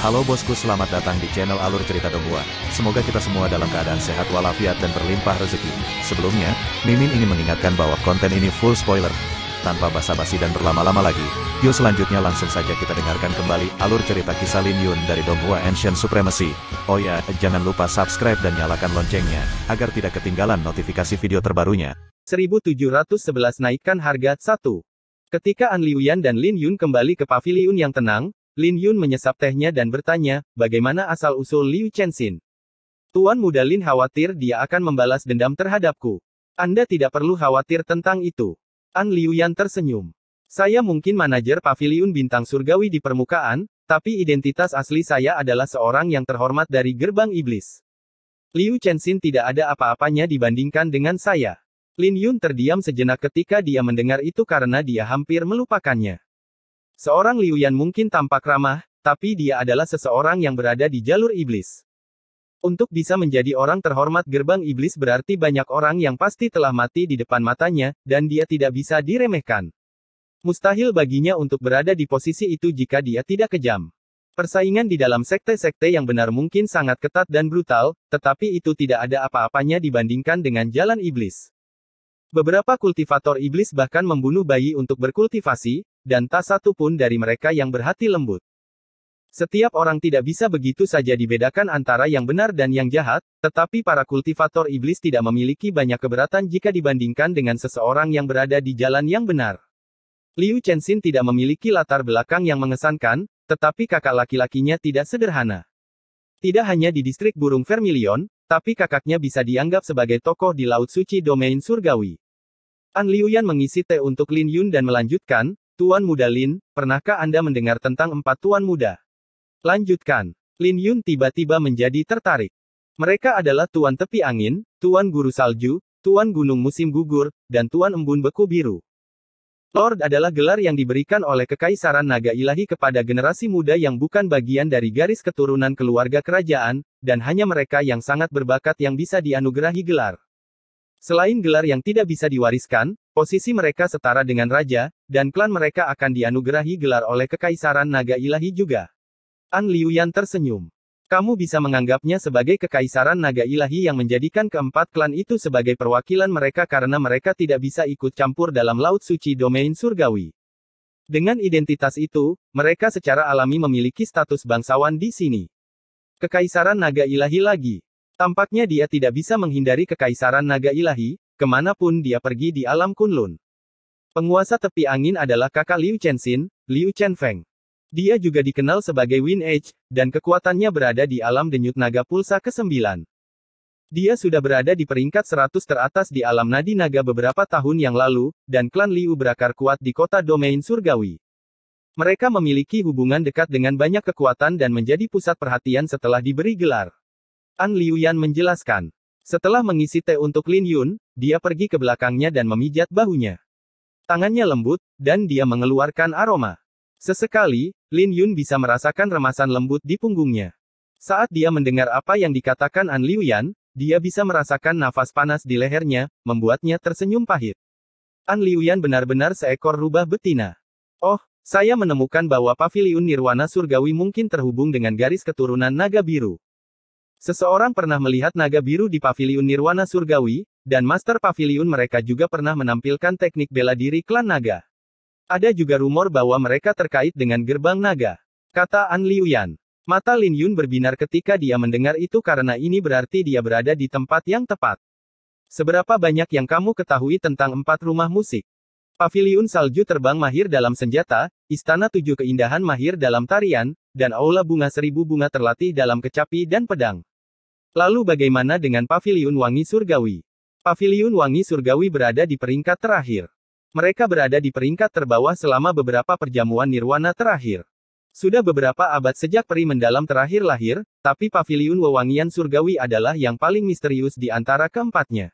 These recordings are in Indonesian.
Halo bosku selamat datang di channel Alur Cerita Dongua. Semoga kita semua dalam keadaan sehat walafiat dan berlimpah rezeki. Sebelumnya, Mimin ingin mengingatkan bahwa konten ini full spoiler. Tanpa basa-basi dan berlama-lama lagi, yuk selanjutnya langsung saja kita dengarkan kembali alur cerita kisah Lin Yun dari Donghua Ancient Supremacy. Oh ya, jangan lupa subscribe dan nyalakan loncengnya, agar tidak ketinggalan notifikasi video terbarunya. 1711 Naikkan Harga 1 Ketika An Liuyan dan Lin Yun kembali ke pavilion yang tenang, Lin Yun menyesap tehnya dan bertanya, bagaimana asal-usul Liu Chenxin? Tuan muda Lin khawatir dia akan membalas dendam terhadapku. Anda tidak perlu khawatir tentang itu. An Liu Yan tersenyum. Saya mungkin manajer pavilion bintang surgawi di permukaan, tapi identitas asli saya adalah seorang yang terhormat dari gerbang iblis. Liu Chenxin tidak ada apa-apanya dibandingkan dengan saya. Lin Yun terdiam sejenak ketika dia mendengar itu karena dia hampir melupakannya. Seorang Liu Yan mungkin tampak ramah, tapi dia adalah seseorang yang berada di jalur iblis. Untuk bisa menjadi orang terhormat gerbang iblis berarti banyak orang yang pasti telah mati di depan matanya, dan dia tidak bisa diremehkan. Mustahil baginya untuk berada di posisi itu jika dia tidak kejam. Persaingan di dalam sekte-sekte yang benar mungkin sangat ketat dan brutal, tetapi itu tidak ada apa-apanya dibandingkan dengan jalan iblis. Beberapa kultivator iblis bahkan membunuh bayi untuk berkultivasi, dan tak satu pun dari mereka yang berhati lembut. Setiap orang tidak bisa begitu saja dibedakan antara yang benar dan yang jahat, tetapi para kultivator iblis tidak memiliki banyak keberatan jika dibandingkan dengan seseorang yang berada di jalan yang benar. Liu Chenxin tidak memiliki latar belakang yang mengesankan, tetapi kakak laki-lakinya tidak sederhana. Tidak hanya di distrik burung Vermilion, tapi kakaknya bisa dianggap sebagai tokoh di Laut Suci Domain Surgawi. An Liuyan mengisi teh untuk Lin Yun dan melanjutkan, Tuan Muda Lin, pernahkah Anda mendengar tentang empat Tuan Muda? Lanjutkan. Lin Yun tiba-tiba menjadi tertarik. Mereka adalah Tuan Tepi Angin, Tuan Guru Salju, Tuan Gunung Musim Gugur, dan Tuan Embun Beku Biru. Lord adalah gelar yang diberikan oleh Kekaisaran Naga Ilahi kepada generasi muda yang bukan bagian dari garis keturunan keluarga kerajaan, dan hanya mereka yang sangat berbakat yang bisa dianugerahi gelar. Selain gelar yang tidak bisa diwariskan, posisi mereka setara dengan raja, dan klan mereka akan dianugerahi gelar oleh Kekaisaran Naga Ilahi juga. An Liuyan tersenyum. Kamu bisa menganggapnya sebagai Kekaisaran Naga Ilahi yang menjadikan keempat klan itu sebagai perwakilan mereka karena mereka tidak bisa ikut campur dalam Laut Suci Domain Surgawi. Dengan identitas itu, mereka secara alami memiliki status bangsawan di sini. Kekaisaran Naga Ilahi lagi. Tampaknya dia tidak bisa menghindari kekaisaran naga ilahi, kemanapun dia pergi di alam Kunlun. Penguasa tepi angin adalah kakak Liu Chenxin, Liu Chenfeng. Dia juga dikenal sebagai Wind Edge, dan kekuatannya berada di alam denyut naga pulsa ke-9. Dia sudah berada di peringkat 100 teratas di alam nadi naga beberapa tahun yang lalu, dan klan Liu berakar kuat di kota domain surgawi. Mereka memiliki hubungan dekat dengan banyak kekuatan dan menjadi pusat perhatian setelah diberi gelar. Ang Liuyan menjelaskan. Setelah mengisi teh untuk Lin Yun, dia pergi ke belakangnya dan memijat bahunya. Tangannya lembut, dan dia mengeluarkan aroma. Sesekali, Lin Yun bisa merasakan remasan lembut di punggungnya. Saat dia mendengar apa yang dikatakan An Liuyan, dia bisa merasakan nafas panas di lehernya, membuatnya tersenyum pahit. An Liuyan benar-benar seekor rubah betina. Oh, saya menemukan bahwa paviliun nirwana surgawi mungkin terhubung dengan garis keturunan naga biru. Seseorang pernah melihat naga biru di pavilion Nirwana Surgawi, dan master pavilion mereka juga pernah menampilkan teknik bela diri klan naga. Ada juga rumor bahwa mereka terkait dengan gerbang naga. Kata An Liuyan. Mata Lin Yun berbinar ketika dia mendengar itu karena ini berarti dia berada di tempat yang tepat. Seberapa banyak yang kamu ketahui tentang empat rumah musik? Pavilion salju terbang mahir dalam senjata, istana tujuh keindahan mahir dalam tarian, dan aula bunga seribu bunga terlatih dalam kecapi dan pedang. Lalu bagaimana dengan Paviliun Wangi Surgawi? Paviliun Wangi Surgawi berada di peringkat terakhir. Mereka berada di peringkat terbawah selama beberapa perjamuan nirwana terakhir. Sudah beberapa abad sejak peri mendalam terakhir lahir, tapi Paviliun Wewangian Surgawi adalah yang paling misterius di antara keempatnya.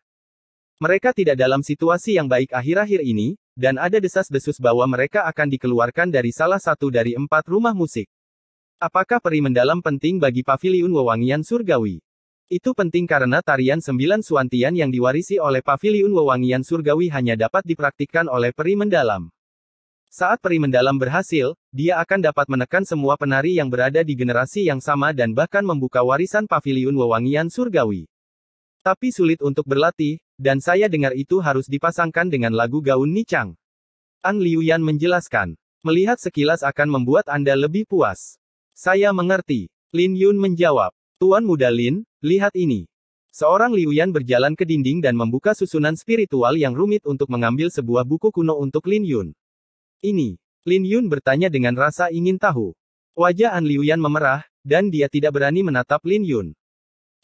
Mereka tidak dalam situasi yang baik akhir-akhir ini, dan ada desas-desus bahwa mereka akan dikeluarkan dari salah satu dari empat rumah musik. Apakah peri mendalam penting bagi Paviliun Wewangian Surgawi? Itu penting karena tarian sembilan suantian yang diwarisi oleh paviliun wewangian surgawi hanya dapat dipraktikkan oleh peri mendalam. Saat peri mendalam berhasil, dia akan dapat menekan semua penari yang berada di generasi yang sama dan bahkan membuka warisan paviliun wewangian surgawi. Tapi sulit untuk berlatih, dan saya dengar itu harus dipasangkan dengan lagu gaun nicang. Ang Liuyan menjelaskan. Melihat sekilas akan membuat Anda lebih puas. Saya mengerti. Lin Yun menjawab. Tuan muda Lin, lihat ini. Seorang Liuyan berjalan ke dinding dan membuka susunan spiritual yang rumit untuk mengambil sebuah buku kuno untuk Lin Yun. Ini, Lin Yun bertanya dengan rasa ingin tahu. Wajah An Liuyan memerah, dan dia tidak berani menatap Lin Yun.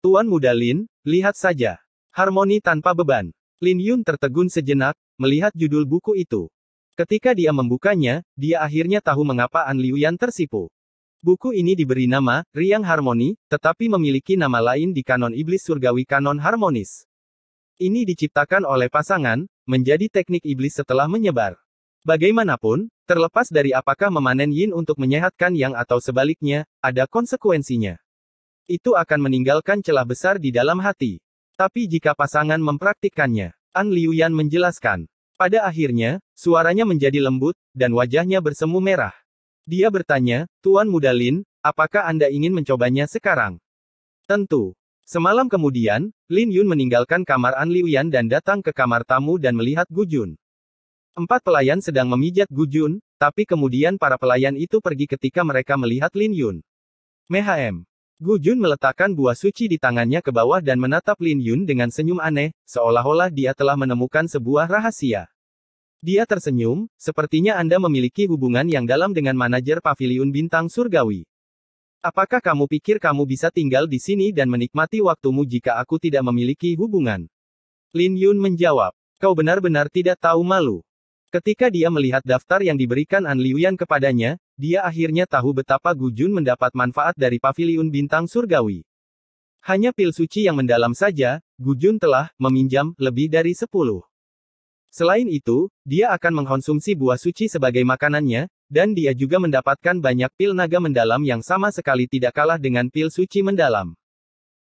Tuan muda Lin, lihat saja. Harmoni tanpa beban. Lin Yun tertegun sejenak, melihat judul buku itu. Ketika dia membukanya, dia akhirnya tahu mengapa An Liuyan tersipu. Buku ini diberi nama, Riang Harmoni, tetapi memiliki nama lain di kanon iblis surgawi kanon harmonis. Ini diciptakan oleh pasangan, menjadi teknik iblis setelah menyebar. Bagaimanapun, terlepas dari apakah memanen yin untuk menyehatkan yang atau sebaliknya, ada konsekuensinya. Itu akan meninggalkan celah besar di dalam hati. Tapi jika pasangan mempraktikkannya, An Liuyan menjelaskan. Pada akhirnya, suaranya menjadi lembut, dan wajahnya bersemu merah. Dia bertanya, Tuan Muda Lin, apakah Anda ingin mencobanya sekarang? Tentu. Semalam kemudian, Lin Yun meninggalkan kamar An Liuyan dan datang ke kamar tamu dan melihat Gu Jun. Empat pelayan sedang memijat Gu Jun, tapi kemudian para pelayan itu pergi ketika mereka melihat Lin Yun. Gu Jun meletakkan buah suci di tangannya ke bawah dan menatap Lin Yun dengan senyum aneh, seolah-olah dia telah menemukan sebuah rahasia. Dia tersenyum, sepertinya Anda memiliki hubungan yang dalam dengan manajer pavilion bintang surgawi. Apakah kamu pikir kamu bisa tinggal di sini dan menikmati waktumu jika aku tidak memiliki hubungan? Lin Yun menjawab, kau benar-benar tidak tahu malu. Ketika dia melihat daftar yang diberikan An Liuyan kepadanya, dia akhirnya tahu betapa Gu Jun mendapat manfaat dari pavilion bintang surgawi. Hanya pil suci yang mendalam saja, Gu Jun telah meminjam lebih dari 10. Selain itu, dia akan mengkonsumsi buah suci sebagai makanannya, dan dia juga mendapatkan banyak pil naga mendalam yang sama sekali tidak kalah dengan pil suci mendalam.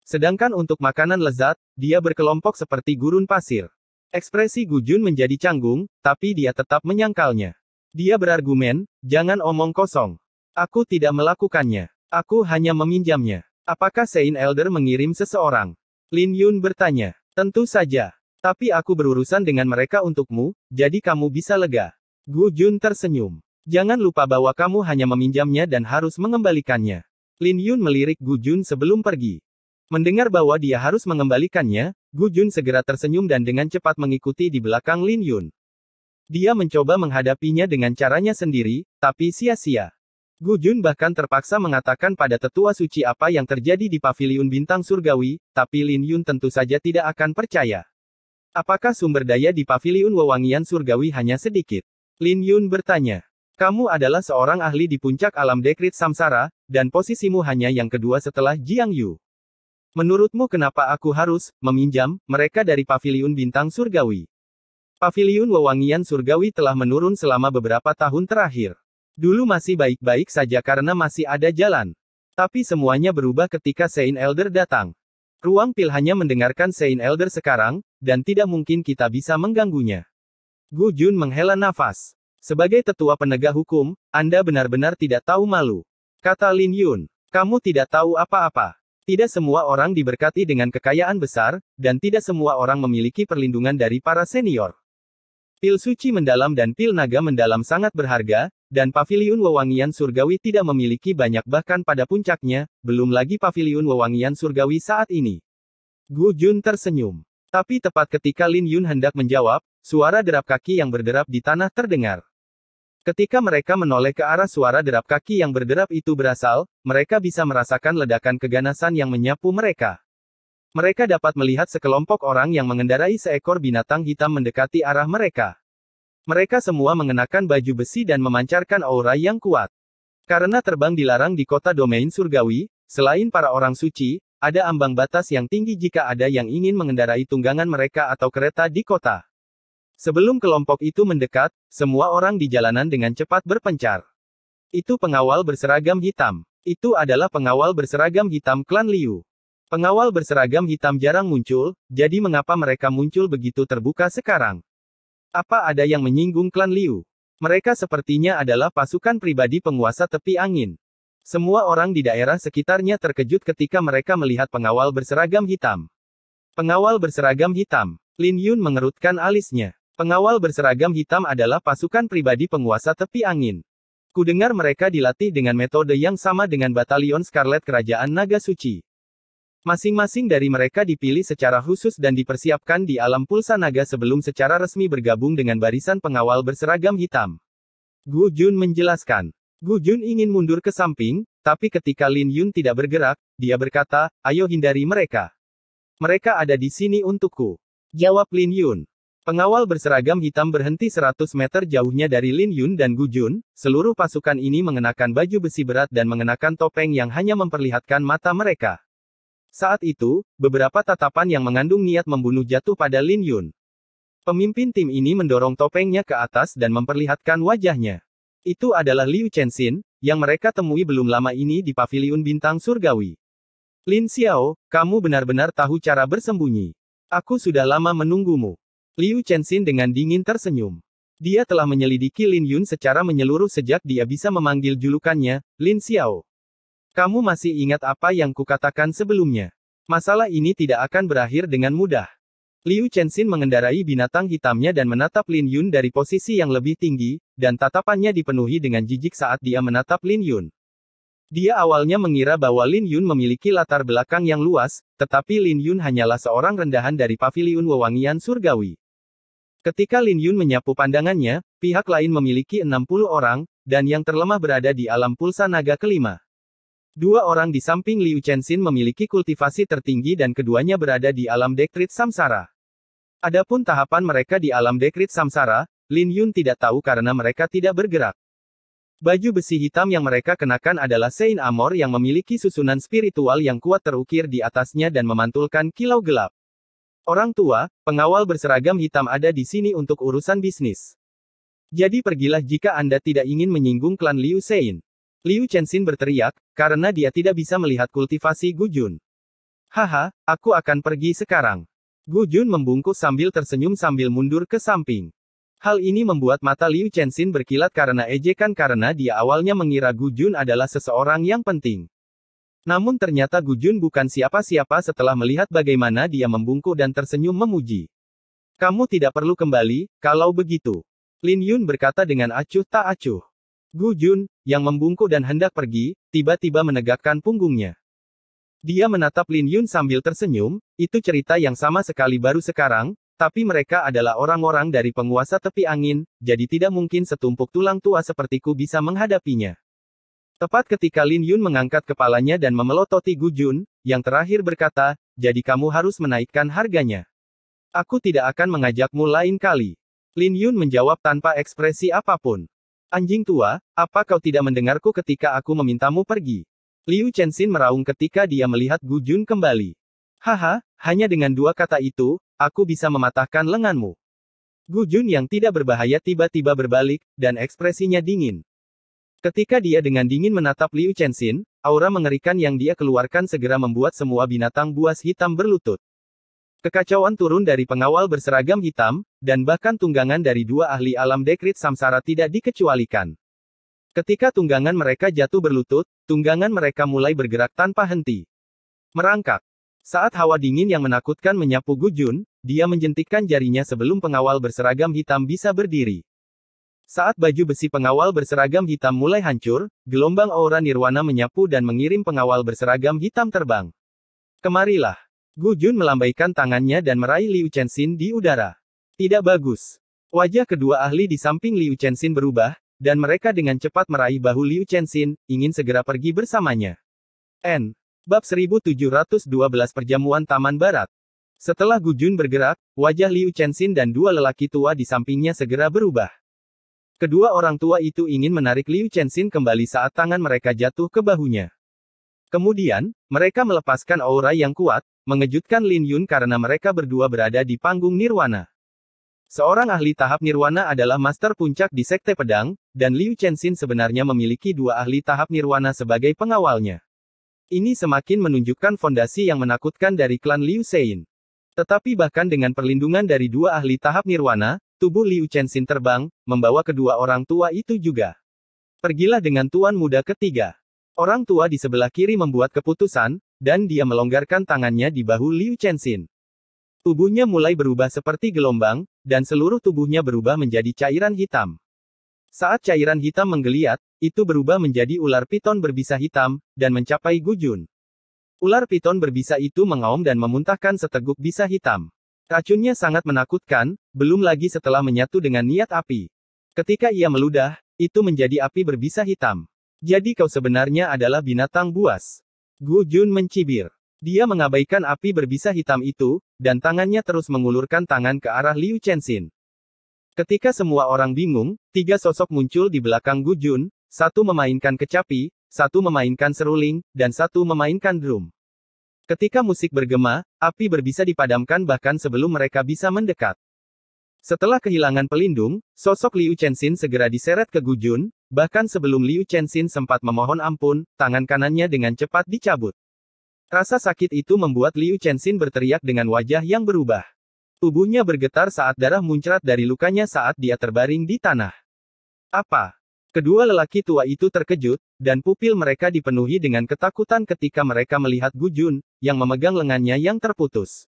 Sedangkan untuk makanan lezat, dia berkelompok seperti gurun pasir. Ekspresi Gujun menjadi canggung, tapi dia tetap menyangkalnya. Dia berargumen, jangan omong kosong. Aku tidak melakukannya. Aku hanya meminjamnya. Apakah Saint Elder mengirim seseorang? Lin Yun bertanya. Tentu saja. Tapi aku berurusan dengan mereka untukmu, jadi kamu bisa lega. Gu Jun tersenyum. Jangan lupa bahwa kamu hanya meminjamnya dan harus mengembalikannya. Lin Yun melirik Gu Jun sebelum pergi. Mendengar bahwa dia harus mengembalikannya, Gu Jun segera tersenyum dan dengan cepat mengikuti di belakang Lin Yun. Dia mencoba menghadapinya dengan caranya sendiri, tapi sia-sia. Gu Jun bahkan terpaksa mengatakan pada tetua suci apa yang terjadi di paviliun bintang surgawi, tapi Lin Yun tentu saja tidak akan percaya. Apakah sumber daya di Paviliun Wewangian Surgawi hanya sedikit? Lin Yun bertanya. Kamu adalah seorang ahli di puncak alam dekrit samsara, dan posisimu hanya yang kedua setelah Jiang Yu. Menurutmu kenapa aku harus meminjam mereka dari Paviliun Bintang Surgawi? Paviliun Wewangian Surgawi telah menurun selama beberapa tahun terakhir. Dulu masih baik-baik saja karena masih ada jalan. Tapi semuanya berubah ketika Saint Elder datang. Ruang Pil hanya mendengarkan Saint Elder sekarang, dan tidak mungkin kita bisa mengganggunya. Gu Jun menghela nafas. Sebagai tetua penegak hukum, Anda benar-benar tidak tahu malu. Kata Lin Yun, kamu tidak tahu apa-apa. Tidak semua orang diberkati dengan kekayaan besar, dan tidak semua orang memiliki perlindungan dari para senior. Pil suci mendalam dan pil naga mendalam sangat berharga, dan pavilion wewangian surgawi tidak memiliki banyak bahkan pada puncaknya, belum lagi pavilion wewangian surgawi saat ini. Gu Jun tersenyum. Tapi tepat ketika Lin Yun hendak menjawab, suara derap kaki yang berderap di tanah terdengar. Ketika mereka menoleh ke arah suara derap kaki yang berderap itu berasal, mereka bisa merasakan ledakan keganasan yang menyapu mereka. Mereka dapat melihat sekelompok orang yang mengendarai seekor binatang hitam mendekati arah mereka. Mereka semua mengenakan baju besi dan memancarkan aura yang kuat. Karena terbang dilarang di kota domain surgawi, selain para orang suci, ada ambang batas yang tinggi jika ada yang ingin mengendarai tunggangan mereka atau kereta di kota. Sebelum kelompok itu mendekat, semua orang di jalanan dengan cepat berpencar. Itu pengawal berseragam hitam. Itu adalah pengawal berseragam hitam klan Liu. Pengawal berseragam hitam jarang muncul, jadi mengapa mereka muncul begitu terbuka sekarang? Apa ada yang menyinggung klan Liu? Mereka sepertinya adalah pasukan pribadi penguasa tepi angin. Semua orang di daerah sekitarnya terkejut ketika mereka melihat pengawal berseragam hitam. Pengawal berseragam hitam. Lin Yun mengerutkan alisnya. Pengawal berseragam hitam adalah pasukan pribadi penguasa tepi angin. Kudengar mereka dilatih dengan metode yang sama dengan batalion Scarlet Kerajaan Naga Suci. Masing-masing dari mereka dipilih secara khusus dan dipersiapkan di alam pulsa naga sebelum secara resmi bergabung dengan barisan pengawal berseragam hitam. Gu Jun menjelaskan, Gu Jun ingin mundur ke samping, tapi ketika Lin Yun tidak bergerak, dia berkata, ayo hindari mereka. Mereka ada di sini untukku. Jawab Lin Yun. Pengawal berseragam hitam berhenti 100 meter jauhnya dari Lin Yun dan Gu Jun, seluruh pasukan ini mengenakan baju besi berat dan mengenakan topeng yang hanya memperlihatkan mata mereka. Saat itu, beberapa tatapan yang mengandung niat membunuh jatuh pada Lin Yun. Pemimpin tim ini mendorong topengnya ke atas dan memperlihatkan wajahnya. Itu adalah Liu Chenxin, yang mereka temui belum lama ini di Paviliun Bintang Surgawi. Lin Xiao, kamu benar-benar tahu cara bersembunyi. Aku sudah lama menunggumu. Liu Chenxin dengan dingin tersenyum. Dia telah menyelidiki Lin Yun secara menyeluruh sejak dia bisa memanggil julukannya, Lin Xiao. Kamu masih ingat apa yang kukatakan sebelumnya? Masalah ini tidak akan berakhir dengan mudah. Liu Chenxin mengendarai binatang hitamnya dan menatap Lin Yun dari posisi yang lebih tinggi, dan tatapannya dipenuhi dengan jijik saat dia menatap Lin Yun. Dia awalnya mengira bahwa Lin Yun memiliki latar belakang yang luas, tetapi Lin Yun hanyalah seorang rendahan dari pavilion wewangian surgawi. Ketika Lin Yun menyapu pandangannya, pihak lain memiliki 60 orang, dan yang terlemah berada di alam pulsa naga kelima. Dua orang di samping Liu Chenxin memiliki kultivasi tertinggi dan keduanya berada di alam dekrit samsara. Adapun tahapan mereka di alam dekrit samsara, Lin Yun tidak tahu karena mereka tidak bergerak. Baju besi hitam yang mereka kenakan adalah Sein Amor yang memiliki susunan spiritual yang kuat terukir di atasnya dan memantulkan kilau gelap. Orang tua, pengawal berseragam hitam ada di sini untuk urusan bisnis. Jadi pergilah jika Anda tidak ingin menyinggung klan Liu Sein. Liu Chenxin berteriak, karena dia tidak bisa melihat kultivasi Gu Jun. Haha, aku akan pergi sekarang. Gu Jun membungkuk sambil tersenyum sambil mundur ke samping. Hal ini membuat mata Liu Chenxin berkilat karena ejekan karena dia awalnya mengira Gu Jun adalah seseorang yang penting. Namun ternyata Gu Jun bukan siapa-siapa setelah melihat bagaimana dia membungkuk dan tersenyum memuji. Kamu tidak perlu kembali, kalau begitu. Lin Yun berkata dengan acuh tak acuh. Gu Jun, yang membungkuk dan hendak pergi, tiba-tiba menegakkan punggungnya. Dia menatap Lin Yun sambil tersenyum, itu cerita yang sama sekali baru sekarang, tapi mereka adalah orang-orang dari penguasa tepi angin, jadi tidak mungkin setumpuk tulang tua sepertiku bisa menghadapinya. Tepat ketika Lin Yun mengangkat kepalanya dan memelototi Gu Jun, yang terakhir berkata, jadi kamu harus menaikkan harganya. Aku tidak akan mengajakmu lain kali. Lin Yun menjawab tanpa ekspresi apapun. Anjing tua, apa kau tidak mendengarku ketika aku memintamu pergi? Liu Chenxin meraung ketika dia melihat Gu Jun kembali. Haha, hanya dengan dua kata itu, aku bisa mematahkan lenganmu. Gu Jun yang tidak berbahaya tiba-tiba berbalik, dan ekspresinya dingin. Ketika dia dengan dingin menatap Liu Chenxin, aura mengerikan yang dia keluarkan segera membuat semua binatang buas hitam berlutut. Kekacauan turun dari pengawal berseragam hitam, dan bahkan tunggangan dari dua ahli alam dekrit samsara tidak dikecualikan. Ketika tunggangan mereka jatuh berlutut, tunggangan mereka mulai bergerak tanpa henti. Merangkak. Saat hawa dingin yang menakutkan menyapu Gujun, dia menjentikkan jarinya sebelum pengawal berseragam hitam bisa berdiri. Saat baju besi pengawal berseragam hitam mulai hancur, gelombang aura nirwana menyapu dan mengirim pengawal berseragam hitam terbang. Kemarilah. Gu Jun melambaikan tangannya dan meraih Liu Chenxin di udara. Tidak bagus. Wajah kedua ahli di samping Liu Chenxin berubah, dan mereka dengan cepat meraih bahu Liu Chenxin, ingin segera pergi bersamanya. N. Bab 1712 Perjamuan Taman Barat. Setelah Gu Jun bergerak, wajah Liu Chenxin dan dua lelaki tua di sampingnya segera berubah. Kedua orang tua itu ingin menarik Liu Chenxin kembali saat tangan mereka jatuh ke bahunya. Kemudian, mereka melepaskan aura yang kuat, mengejutkan Lin Yun karena mereka berdua berada di panggung Nirwana. Seorang ahli tahap Nirwana adalah master puncak di Sekte Pedang, dan Liu Chenxin sebenarnya memiliki dua ahli tahap Nirwana sebagai pengawalnya. Ini semakin menunjukkan fondasi yang menakutkan dari klan Liu Sein. Tetapi bahkan dengan perlindungan dari dua ahli tahap Nirwana, tubuh Liu Chenxin terbang, membawa kedua orang tua itu juga. Pergilah dengan tuan muda ketiga. Orang tua di sebelah kiri membuat keputusan, dan dia melonggarkan tangannya di bahu Liu Chenxin. Tubuhnya mulai berubah seperti gelombang, dan seluruh tubuhnya berubah menjadi cairan hitam. Saat cairan hitam menggeliat, itu berubah menjadi ular piton berbisa hitam, dan mencapai Gujun. Ular piton berbisa itu mengaum dan memuntahkan seteguk bisa hitam. Racunnya sangat menakutkan, belum lagi setelah menyatu dengan niat api. Ketika ia meludah, itu menjadi api berbisa hitam. Jadi kau sebenarnya adalah binatang buas. Gu Jun mencibir. Dia mengabaikan api berbisa hitam itu, dan tangannya terus mengulurkan tangan ke arah Liu Chenxin. Ketika semua orang bingung, tiga sosok muncul di belakang Gu Jun, satu memainkan kecapi, satu memainkan seruling, dan satu memainkan drum. Ketika musik bergema, api berbisa dipadamkan bahkan sebelum mereka bisa mendekat. Setelah kehilangan pelindung, sosok Liu Chenxin segera diseret ke Gu Jun, Bahkan sebelum Liu Chenxin sempat memohon ampun, tangan kanannya dengan cepat dicabut. Rasa sakit itu membuat Liu Chenxin berteriak dengan wajah yang berubah. Tubuhnya bergetar saat darah muncrat dari lukanya saat dia terbaring di tanah. Apa? Kedua lelaki tua itu terkejut, dan pupil mereka dipenuhi dengan ketakutan ketika mereka melihat Gu Jun yang memegang lengannya yang terputus.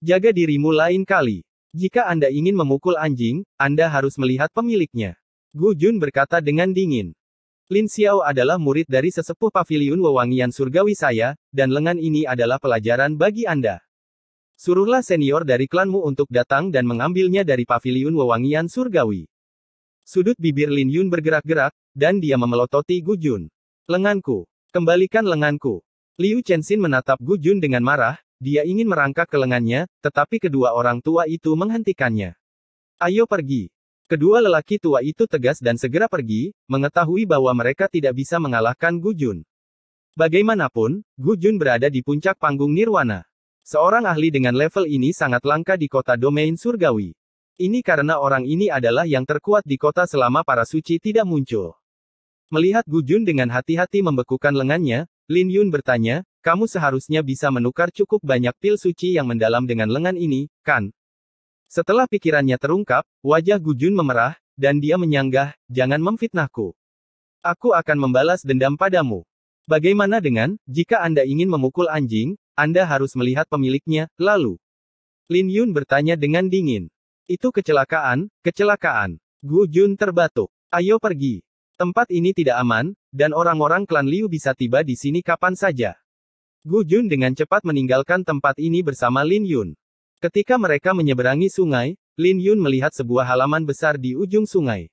Jaga dirimu lain kali. Jika Anda ingin memukul anjing, Anda harus melihat pemiliknya. Gu Jun berkata dengan dingin. Lin Xiao adalah murid dari sesepuh pavilion wewangian surgawi saya, dan lengan ini adalah pelajaran bagi Anda. Suruhlah senior dari klanmu untuk datang dan mengambilnya dari pavilion wewangian surgawi. Sudut bibir Lin Yun bergerak-gerak, dan dia memelototi Gu Jun. Lenganku. Kembalikan lenganku. Liu Chenxin menatap Gu Jun dengan marah, dia ingin merangkak ke lengannya, tetapi kedua orang tua itu menghentikannya. Ayo pergi. Kedua lelaki tua itu tegas dan segera pergi, mengetahui bahwa mereka tidak bisa mengalahkan Gu Jun. Bagaimanapun, Gu Jun berada di puncak panggung Nirwana. Seorang ahli dengan level ini sangat langka di kota domain surgawi. Ini karena orang ini adalah yang terkuat di kota selama para suci tidak muncul. Melihat Gu Jun dengan hati-hati membekukan lengannya, Lin Yun bertanya, kamu seharusnya bisa menukar cukup banyak pil suci yang mendalam dengan lengan ini, kan? Setelah pikirannya terungkap, wajah Gu Jun memerah, dan dia menyanggah, jangan memfitnahku. Aku akan membalas dendam padamu. Bagaimana dengan, jika Anda ingin memukul anjing, Anda harus melihat pemiliknya, lalu. Lin Yun bertanya dengan dingin. Itu kecelakaan, kecelakaan. Gu Jun terbatuk. Ayo pergi. Tempat ini tidak aman, dan orang-orang klan Liu bisa tiba di sini kapan saja. Gu Jun dengan cepat meninggalkan tempat ini bersama Lin Yun. Ketika mereka menyeberangi sungai, Lin Yun melihat sebuah halaman besar di ujung sungai.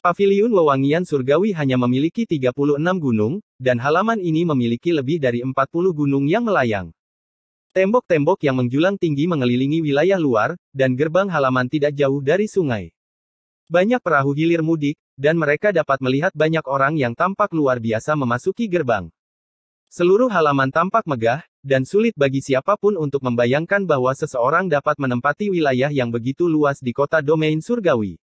Paviliun Wewangian Surgawi hanya memiliki 36 gunung, dan halaman ini memiliki lebih dari 40 gunung yang melayang. Tembok-tembok yang menjulang tinggi mengelilingi wilayah luar, dan gerbang halaman tidak jauh dari sungai. Banyak perahu hilir mudik, dan mereka dapat melihat banyak orang yang tampak luar biasa memasuki gerbang. Seluruh halaman tampak megah, dan sulit bagi siapapun untuk membayangkan bahwa seseorang dapat menempati wilayah yang begitu luas di kota domain surgawi.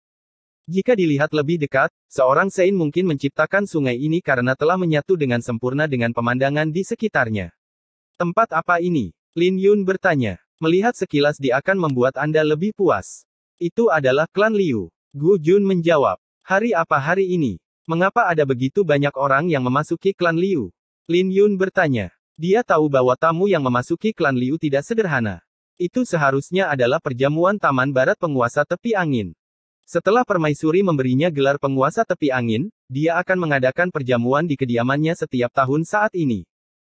Jika dilihat lebih dekat, seorang Sein mungkin menciptakan sungai ini karena telah menyatu dengan sempurna dengan pemandangan di sekitarnya. Tempat apa ini? Lin Yun bertanya. Melihat sekilas dia akan membuat Anda lebih puas. Itu adalah klan Liu. Gu Jun menjawab. Hari apa hari ini? Mengapa ada begitu banyak orang yang memasuki klan Liu? Lin Yun bertanya. Dia tahu bahwa tamu yang memasuki klan Liu tidak sederhana. Itu seharusnya adalah perjamuan Taman Barat Penguasa Tepi Angin. Setelah permaisuri memberinya gelar penguasa tepi angin, dia akan mengadakan perjamuan di kediamannya setiap tahun saat ini.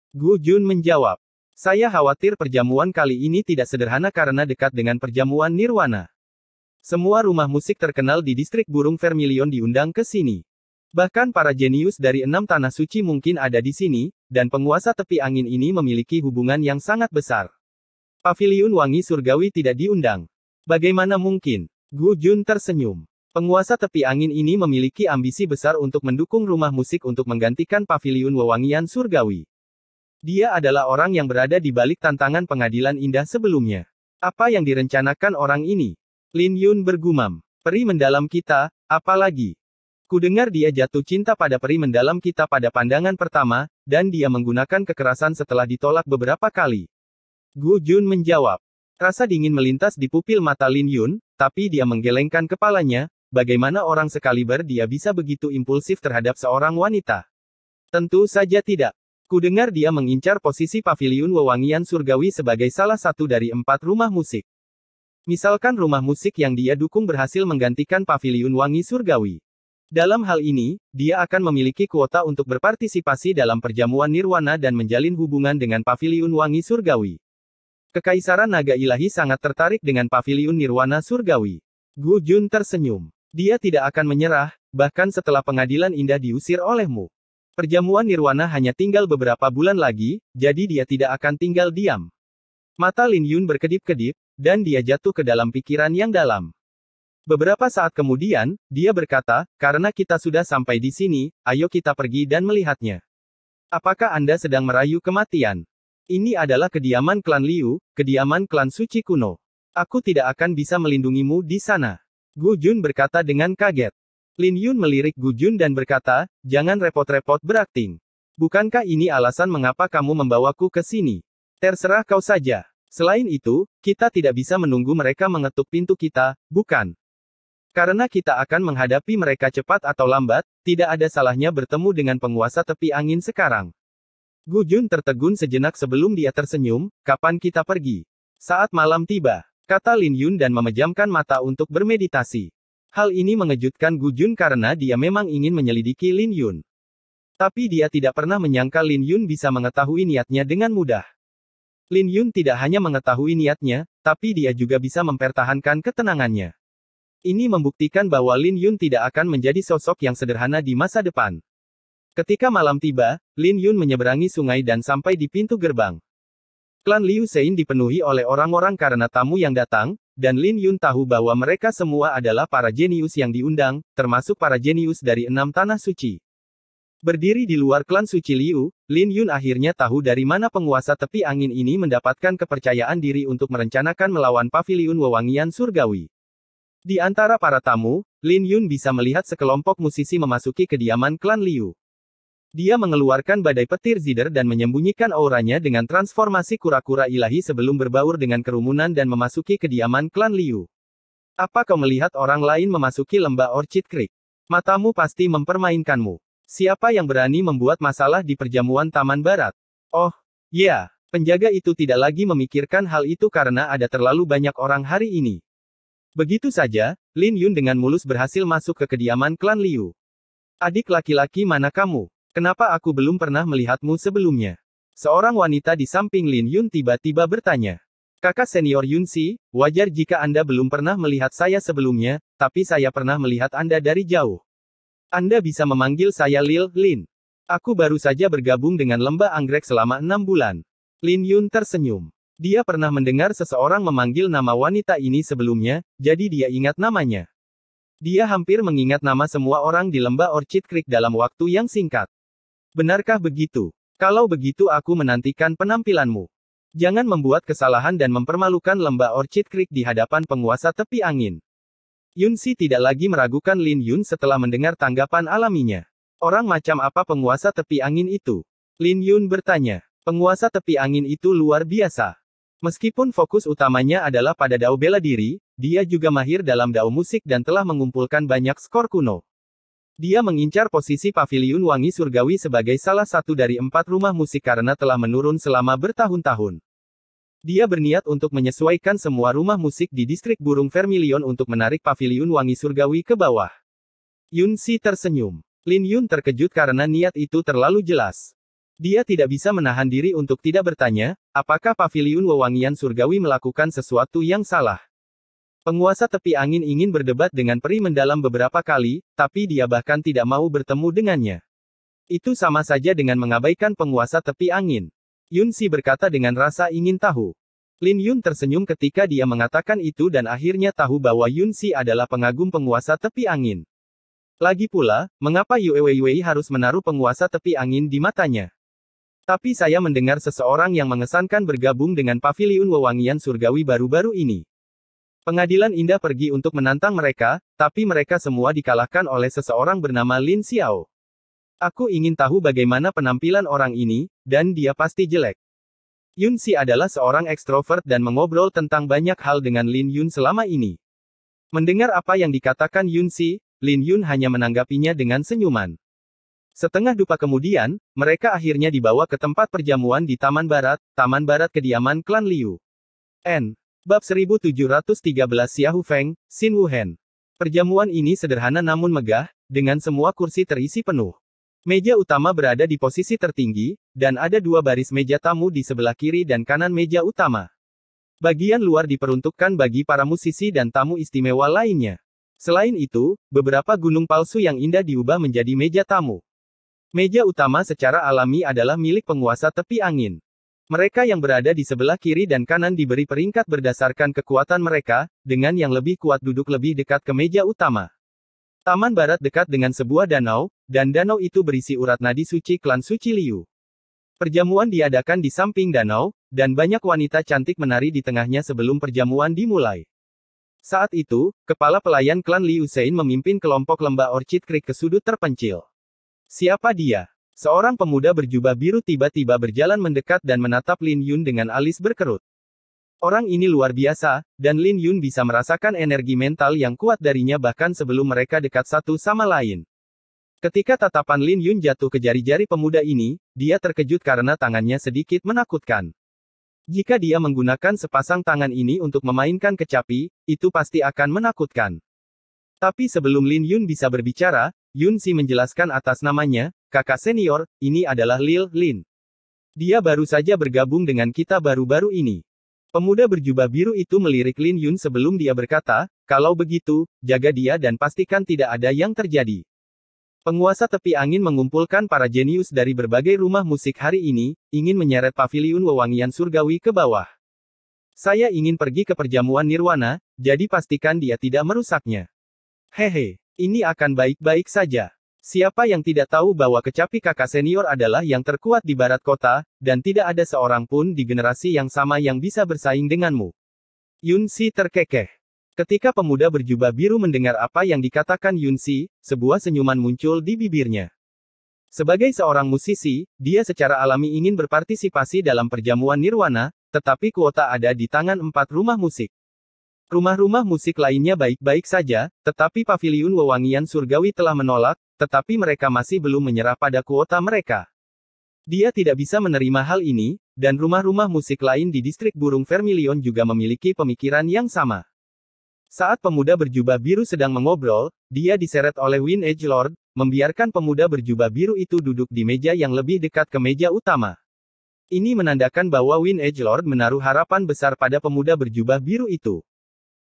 Gu Jun menjawab, saya khawatir perjamuan kali ini tidak sederhana karena dekat dengan perjamuan Nirwana. Semua rumah musik terkenal di distrik burung Vermilion diundang ke sini. Bahkan para jenius dari enam tanah suci mungkin ada di sini, dan penguasa tepi angin ini memiliki hubungan yang sangat besar. Paviliun wangi surgawi tidak diundang. Bagaimana mungkin? Gu Jun tersenyum. Penguasa tepi angin ini memiliki ambisi besar untuk mendukung rumah musik untuk menggantikan paviliun wewangian surgawi. Dia adalah orang yang berada di balik tantangan pengadilan indah sebelumnya. Apa yang direncanakan orang ini? Lin Yun bergumam. Peri mendalam kita, apalagi. Kudengar dia jatuh cinta pada peri mendalam kita pada pandangan pertama, dan dia menggunakan kekerasan setelah ditolak beberapa kali. Gu Jun menjawab. Rasa dingin melintas di pupil mata Lin Yun, tapi dia menggelengkan kepalanya, bagaimana orang sekaliber dia bisa begitu impulsif terhadap seorang wanita. Tentu saja tidak. Kudengar dia mengincar posisi pavilion wewangian surgawi sebagai salah satu dari empat rumah musik. Misalkan rumah musik yang dia dukung berhasil menggantikan pavilion wangi surgawi. Dalam hal ini, dia akan memiliki kuota untuk berpartisipasi dalam perjamuan nirwana dan menjalin hubungan dengan pavilion wangi surgawi. Kekaisaran naga ilahi sangat tertarik dengan pavilion nirwana surgawi. Gu Jun tersenyum. Dia tidak akan menyerah, bahkan setelah pengadilan indah diusir olehmu. Perjamuan nirwana hanya tinggal beberapa bulan lagi, jadi dia tidak akan tinggal diam. Mata Lin Yun berkedip-kedip, dan dia jatuh ke dalam pikiran yang dalam. Beberapa saat kemudian, dia berkata, "Karena kita sudah sampai di sini, ayo kita pergi dan melihatnya. Apakah Anda sedang merayu kematian? Ini adalah kediaman klan Liu, kediaman klan suci kuno. Aku tidak akan bisa melindungimu di sana." Gu Jun berkata dengan kaget. Lin Yun melirik Gu Jun dan berkata, "Jangan repot-repot berakting. Bukankah ini alasan mengapa kamu membawaku ke sini? Terserah kau saja." Selain itu, kita tidak bisa menunggu mereka mengetuk pintu kita, bukan? Karena kita akan menghadapi mereka cepat atau lambat, tidak ada salahnya bertemu dengan penguasa tepi angin sekarang. Gu Jun tertegun sejenak sebelum dia tersenyum, kapan kita pergi? Saat malam tiba, kata Lin Yun dan memejamkan mata untuk bermeditasi. Hal ini mengejutkan Gu Jun karena dia memang ingin menyelidiki Lin Yun. Tapi dia tidak pernah menyangka Lin Yun bisa mengetahui niatnya dengan mudah. Lin Yun tidak hanya mengetahui niatnya, tapi dia juga bisa mempertahankan ketenangannya. Ini membuktikan bahwa Lin Yun tidak akan menjadi sosok yang sederhana di masa depan. Ketika malam tiba, Lin Yun menyeberangi sungai dan sampai di pintu gerbang. Klan Liu Sein dipenuhi oleh orang-orang karena tamu yang datang, dan Lin Yun tahu bahwa mereka semua adalah para jenius yang diundang, termasuk para jenius dari enam tanah suci. Berdiri di luar klan suci Liu, Lin Yun akhirnya tahu dari mana penguasa tepi angin ini mendapatkan kepercayaan diri untuk merencanakan melawan paviliun wewangian surgawi. Di antara para tamu, Lin Yun bisa melihat sekelompok musisi memasuki kediaman klan Liu. Dia mengeluarkan badai petir zider dan menyembunyikan auranya dengan transformasi kura-kura ilahi sebelum berbaur dengan kerumunan dan memasuki kediaman klan Liu. Apa kau melihat orang lain memasuki lembah Orchid Creek? Matamu pasti mempermainkanmu. Siapa yang berani membuat masalah di perjamuan Taman Barat? Oh, ya, penjaga itu tidak lagi memikirkan hal itu karena ada terlalu banyak orang hari ini. Begitu saja, Lin Yun dengan mulus berhasil masuk ke kediaman klan Liu. Adik laki-laki mana kamu? Kenapa aku belum pernah melihatmu sebelumnya? Seorang wanita di samping Lin Yun tiba-tiba bertanya. Kakak senior Yun Si, wajar jika Anda belum pernah melihat saya sebelumnya, tapi saya pernah melihat Anda dari jauh. Anda bisa memanggil saya Lil, Lin. Aku baru saja bergabung dengan lembah anggrek selama enam bulan. Lin Yun tersenyum. Dia pernah mendengar seseorang memanggil nama wanita ini sebelumnya, jadi dia ingat namanya. Dia hampir mengingat nama semua orang di lembah Orchid Creek dalam waktu yang singkat. Benarkah begitu? Kalau begitu aku menantikan penampilanmu. Jangan membuat kesalahan dan mempermalukan lembah Orchid Creek di hadapan penguasa tepi angin. Yun Si tidak lagi meragukan Lin Yun setelah mendengar tanggapan alaminya. Orang macam apa penguasa tepi angin itu? Lin Yun bertanya. Penguasa tepi angin itu luar biasa. Meskipun fokus utamanya adalah pada dao bela diri, dia juga mahir dalam dao musik dan telah mengumpulkan banyak skor kuno. Dia mengincar posisi pavilion Wangi Surgawi sebagai salah satu dari empat rumah musik karena telah menurun selama bertahun-tahun. Dia berniat untuk menyesuaikan semua rumah musik di distrik Burung Vermilion untuk menarik pavilion Wangi Surgawi ke bawah. Yun Si tersenyum. Lin Yun terkejut karena niat itu terlalu jelas. Dia tidak bisa menahan diri untuk tidak bertanya, apakah paviliun wewangian surgawi melakukan sesuatu yang salah. Penguasa tepi angin ingin berdebat dengan peri mendalam beberapa kali, tapi dia bahkan tidak mau bertemu dengannya. Itu sama saja dengan mengabaikan penguasa tepi angin. Yun Si berkata dengan rasa ingin tahu. Lin Yun tersenyum ketika dia mengatakan itu dan akhirnya tahu bahwa Yun Si adalah pengagum penguasa tepi angin. Lagi pula, mengapa Yue Wei Wei harus menaruh penguasa tepi angin di matanya? Tapi saya mendengar seseorang yang mengesankan bergabung dengan Paviliun Wewangian Surgawi baru-baru ini. Pengadilan indah pergi untuk menantang mereka, tapi mereka semua dikalahkan oleh seseorang bernama Lin Xiao. Aku ingin tahu bagaimana penampilan orang ini, dan dia pasti jelek. Yun Si adalah seorang ekstrovert dan mengobrol tentang banyak hal dengan Lin Yun selama ini. Mendengar apa yang dikatakan Yun Si, Lin Yun hanya menanggapinya dengan senyuman. Setengah dupa kemudian, mereka akhirnya dibawa ke tempat perjamuan di Taman Barat, Taman Barat kediaman klan Liu. N. Bab 1713 Xiahu Feng, Xin Hen. Perjamuan ini sederhana namun megah, dengan semua kursi terisi penuh. Meja utama berada di posisi tertinggi, dan ada dua baris meja tamu di sebelah kiri dan kanan meja utama. Bagian luar diperuntukkan bagi para musisi dan tamu istimewa lainnya. Selain itu, beberapa gunung palsu yang indah diubah menjadi meja tamu. Meja utama secara alami adalah milik penguasa tepi angin. Mereka yang berada di sebelah kiri dan kanan diberi peringkat berdasarkan kekuatan mereka, dengan yang lebih kuat duduk lebih dekat ke meja utama. Taman barat dekat dengan sebuah danau, dan danau itu berisi urat nadi suci klan Suci Liu. Perjamuan diadakan di samping danau, dan banyak wanita cantik menari di tengahnya sebelum perjamuan dimulai. Saat itu, kepala pelayan klan Liu Sein memimpin kelompok lembah orchid krik ke sudut terpencil. Siapa dia? Seorang pemuda berjubah biru tiba-tiba berjalan mendekat dan menatap Lin Yun dengan alis berkerut. Orang ini luar biasa, dan Lin Yun bisa merasakan energi mental yang kuat darinya bahkan sebelum mereka dekat satu sama lain. Ketika tatapan Lin Yun jatuh ke jari-jari pemuda ini, dia terkejut karena tangannya sedikit menakutkan. Jika dia menggunakan sepasang tangan ini untuk memainkan kecapi, itu pasti akan menakutkan. Tapi sebelum Lin Yun bisa berbicara, Yun Si menjelaskan atas namanya, kakak senior, ini adalah Lil Lin. Dia baru saja bergabung dengan kita baru-baru ini. Pemuda berjubah biru itu melirik Lin Yun sebelum dia berkata, kalau begitu, jaga dia dan pastikan tidak ada yang terjadi. Penguasa tepi angin mengumpulkan para jenius dari berbagai rumah musik hari ini, ingin menyeret pavilion wewangian surgawi ke bawah. Saya ingin pergi ke perjamuan Nirwana, jadi pastikan dia tidak merusaknya. Hehe. Ini akan baik-baik saja. Siapa yang tidak tahu bahwa kecapi kakak senior adalah yang terkuat di barat kota, dan tidak ada seorang pun di generasi yang sama yang bisa bersaing denganmu. Yun Si terkekeh. Ketika pemuda berjubah biru mendengar apa yang dikatakan Yun Si, sebuah senyuman muncul di bibirnya. Sebagai seorang musisi, dia secara alami ingin berpartisipasi dalam perjamuan nirwana, tetapi kuota ada di tangan empat rumah musik. Rumah-rumah musik lainnya baik-baik saja, tetapi paviliun wewangian surgawi telah menolak, tetapi mereka masih belum menyerah pada kuota mereka. Dia tidak bisa menerima hal ini, dan rumah-rumah musik lain di distrik burung Vermilion juga memiliki pemikiran yang sama. Saat pemuda berjubah biru sedang mengobrol, dia diseret oleh Win Edge Lord, membiarkan pemuda berjubah biru itu duduk di meja yang lebih dekat ke meja utama. Ini menandakan bahwa Win Edge Lord menaruh harapan besar pada pemuda berjubah biru itu.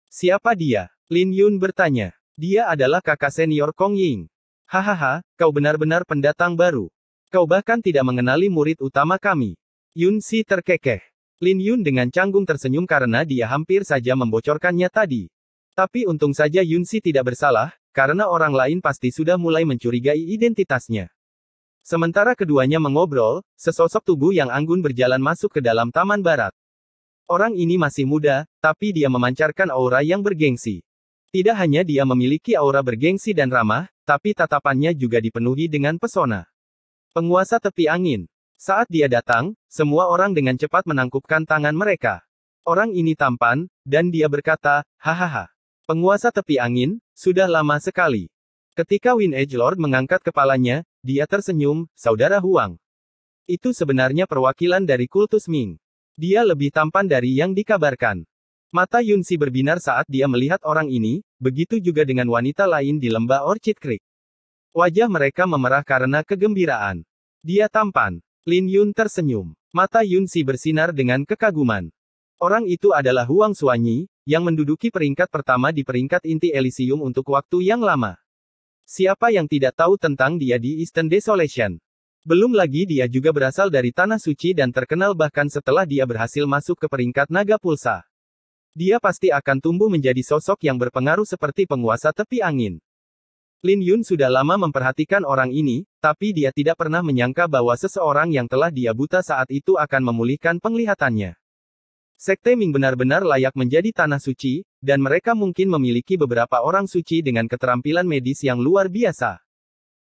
Siapa dia? Lin Yun bertanya. Dia adalah kakak senior Kong Ying. Hahaha, kau benar-benar pendatang baru. Kau bahkan tidak mengenali murid utama kami. Yun Si terkekeh. Lin Yun dengan canggung tersenyum karena dia hampir saja membocorkannya tadi. Tapi untung saja Yun Si tidak bersalah, karena orang lain pasti sudah mulai mencurigai identitasnya. Sementara keduanya mengobrol, sesosok tubuh yang anggun berjalan masuk ke dalam taman barat. Orang ini masih muda, tapi dia memancarkan aura yang bergengsi. Tidak hanya dia memiliki aura bergengsi dan ramah, tapi tatapannya juga dipenuhi dengan pesona. Penguasa tepi angin. Saat dia datang, semua orang dengan cepat menangkupkan tangan mereka. Orang ini tampan, dan dia berkata, hahaha. Penguasa tepi angin, sudah lama sekali. Ketika Win Edge Lord mengangkat kepalanya, dia tersenyum, saudara Huang. Itu sebenarnya perwakilan dari kultus Ming. Dia lebih tampan dari yang dikabarkan. Mata Yunsi berbinar saat dia melihat orang ini, begitu juga dengan wanita lain di lembah Orchid Creek. Wajah mereka memerah karena kegembiraan. Dia tampan. Lin Yun tersenyum. Mata Yunsi bersinar dengan kekaguman. Orang itu adalah Huang Suanyi, yang menduduki peringkat pertama di peringkat inti Elysium untuk waktu yang lama. Siapa yang tidak tahu tentang dia di Eastern Desolation? Belum lagi dia juga berasal dari Tanah Suci dan terkenal bahkan setelah dia berhasil masuk ke peringkat naga pulsa. Dia pasti akan tumbuh menjadi sosok yang berpengaruh seperti penguasa tepi angin. Lin Yun sudah lama memperhatikan orang ini, tapi dia tidak pernah menyangka bahwa seseorang yang telah dia buta saat itu akan memulihkan penglihatannya. Sekte Ming benar-benar layak menjadi tanah suci, dan mereka mungkin memiliki beberapa orang suci dengan keterampilan medis yang luar biasa.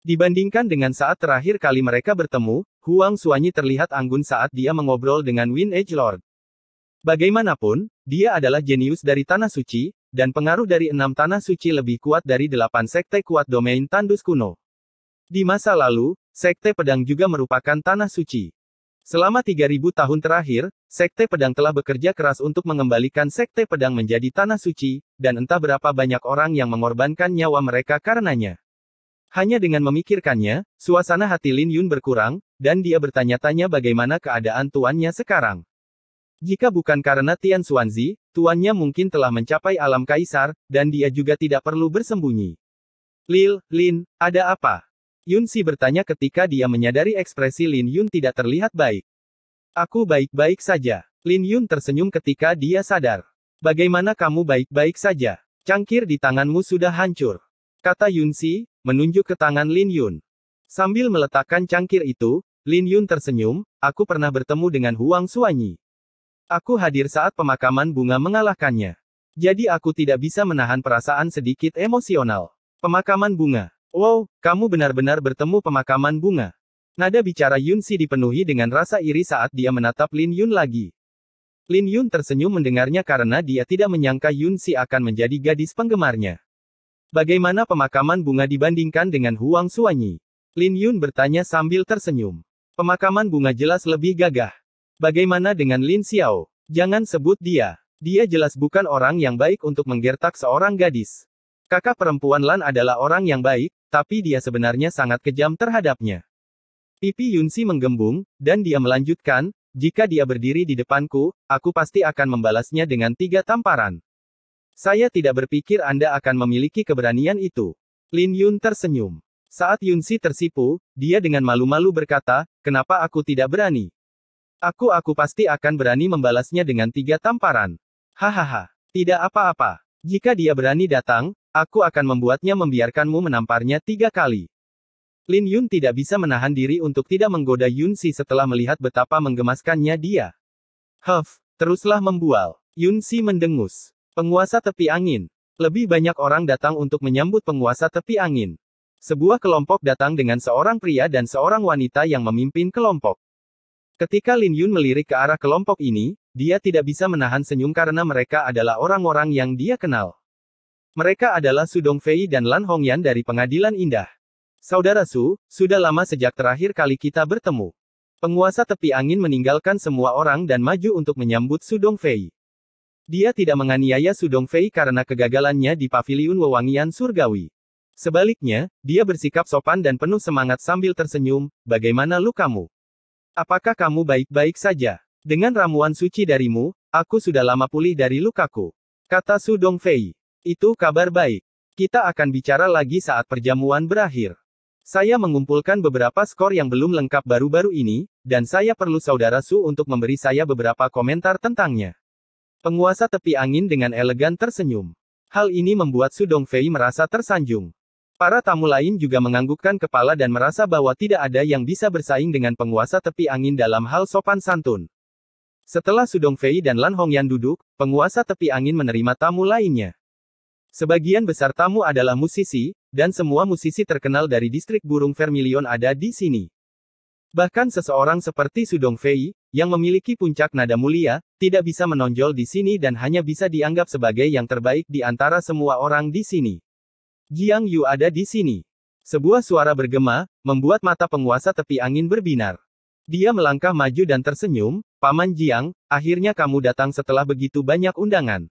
Dibandingkan dengan saat terakhir kali mereka bertemu, Huang Suanyi terlihat anggun saat dia mengobrol dengan Win age Lord. Bagaimanapun, dia adalah jenius dari Tanah Suci, dan pengaruh dari enam Tanah Suci lebih kuat dari delapan sekte kuat domain tandus kuno. Di masa lalu, sekte pedang juga merupakan Tanah Suci. Selama 3000 tahun terakhir, sekte pedang telah bekerja keras untuk mengembalikan sekte pedang menjadi Tanah Suci, dan entah berapa banyak orang yang mengorbankan nyawa mereka karenanya. Hanya dengan memikirkannya, suasana hati Lin Yun berkurang, dan dia bertanya-tanya bagaimana keadaan tuannya sekarang. Jika bukan karena Tian Xuanzi, tuannya mungkin telah mencapai alam kaisar, dan dia juga tidak perlu bersembunyi. Lil, Lin, ada apa? Yun Si bertanya ketika dia menyadari ekspresi Lin Yun tidak terlihat baik. Aku baik-baik saja. Lin Yun tersenyum ketika dia sadar. Bagaimana kamu baik-baik saja? Cangkir di tanganmu sudah hancur. Kata Yun Yunsi, menunjuk ke tangan Lin Yun. Sambil meletakkan cangkir itu, Lin Yun tersenyum, aku pernah bertemu dengan Huang Suanyi. Aku hadir saat pemakaman bunga mengalahkannya. Jadi aku tidak bisa menahan perasaan sedikit emosional. Pemakaman bunga. Wow, kamu benar-benar bertemu pemakaman bunga. Nada bicara Yun Si dipenuhi dengan rasa iri saat dia menatap Lin Yun lagi. Lin Yun tersenyum mendengarnya karena dia tidak menyangka Yun Si akan menjadi gadis penggemarnya. Bagaimana pemakaman bunga dibandingkan dengan Huang Suanyi? Lin Yun bertanya sambil tersenyum. Pemakaman bunga jelas lebih gagah. Bagaimana dengan Lin Xiao? Jangan sebut dia. Dia jelas bukan orang yang baik untuk menggertak seorang gadis. Kakak perempuan Lan adalah orang yang baik, tapi dia sebenarnya sangat kejam terhadapnya. Pipi Yunsi menggembung, dan dia melanjutkan, jika dia berdiri di depanku, aku pasti akan membalasnya dengan tiga tamparan. Saya tidak berpikir Anda akan memiliki keberanian itu. Lin Yun tersenyum. Saat Yun Si tersipu, dia dengan malu-malu berkata, kenapa aku tidak berani? Aku-aku pasti akan berani membalasnya dengan tiga tamparan. Hahaha. Tidak apa-apa. Jika dia berani datang, aku akan membuatnya membiarkanmu menamparnya tiga kali. Lin Yun tidak bisa menahan diri untuk tidak menggoda Yun Si setelah melihat betapa menggemaskannya dia. Huff, teruslah membual. Yun Si mendengus. Penguasa Tepi Angin. Lebih banyak orang datang untuk menyambut penguasa tepi angin. Sebuah kelompok datang dengan seorang pria dan seorang wanita yang memimpin kelompok. Ketika Lin Yun melirik ke arah kelompok ini, dia tidak bisa menahan senyum karena mereka adalah orang-orang yang dia kenal. Mereka adalah Su Fei dan Lan Hongyan dari Pengadilan Indah. Saudara Su, sudah lama sejak terakhir kali kita bertemu. Penguasa tepi angin meninggalkan semua orang dan maju untuk menyambut Su Fei. Dia tidak menganiaya Sudong Fei karena kegagalannya di paviliun wewangian surgawi. Sebaliknya, dia bersikap sopan dan penuh semangat sambil tersenyum, bagaimana lukamu? Apakah kamu baik-baik saja? Dengan ramuan suci darimu, aku sudah lama pulih dari lukaku. Kata Sudong Fei. Itu kabar baik. Kita akan bicara lagi saat perjamuan berakhir. Saya mengumpulkan beberapa skor yang belum lengkap baru-baru ini, dan saya perlu saudara Su untuk memberi saya beberapa komentar tentangnya. Penguasa tepi angin dengan elegan tersenyum. Hal ini membuat Su Dongfei merasa tersanjung. Para tamu lain juga menganggukkan kepala dan merasa bahwa tidak ada yang bisa bersaing dengan penguasa tepi angin dalam hal sopan santun. Setelah Su Dongfei dan Lan Hongyan duduk, penguasa tepi angin menerima tamu lainnya. Sebagian besar tamu adalah musisi, dan semua musisi terkenal dari distrik burung vermilion ada di sini. Bahkan seseorang seperti Su Dongfei yang memiliki puncak nada mulia, tidak bisa menonjol di sini dan hanya bisa dianggap sebagai yang terbaik di antara semua orang di sini. Jiang Yu ada di sini. Sebuah suara bergema, membuat mata penguasa tepi angin berbinar. Dia melangkah maju dan tersenyum, Paman Jiang, akhirnya kamu datang setelah begitu banyak undangan.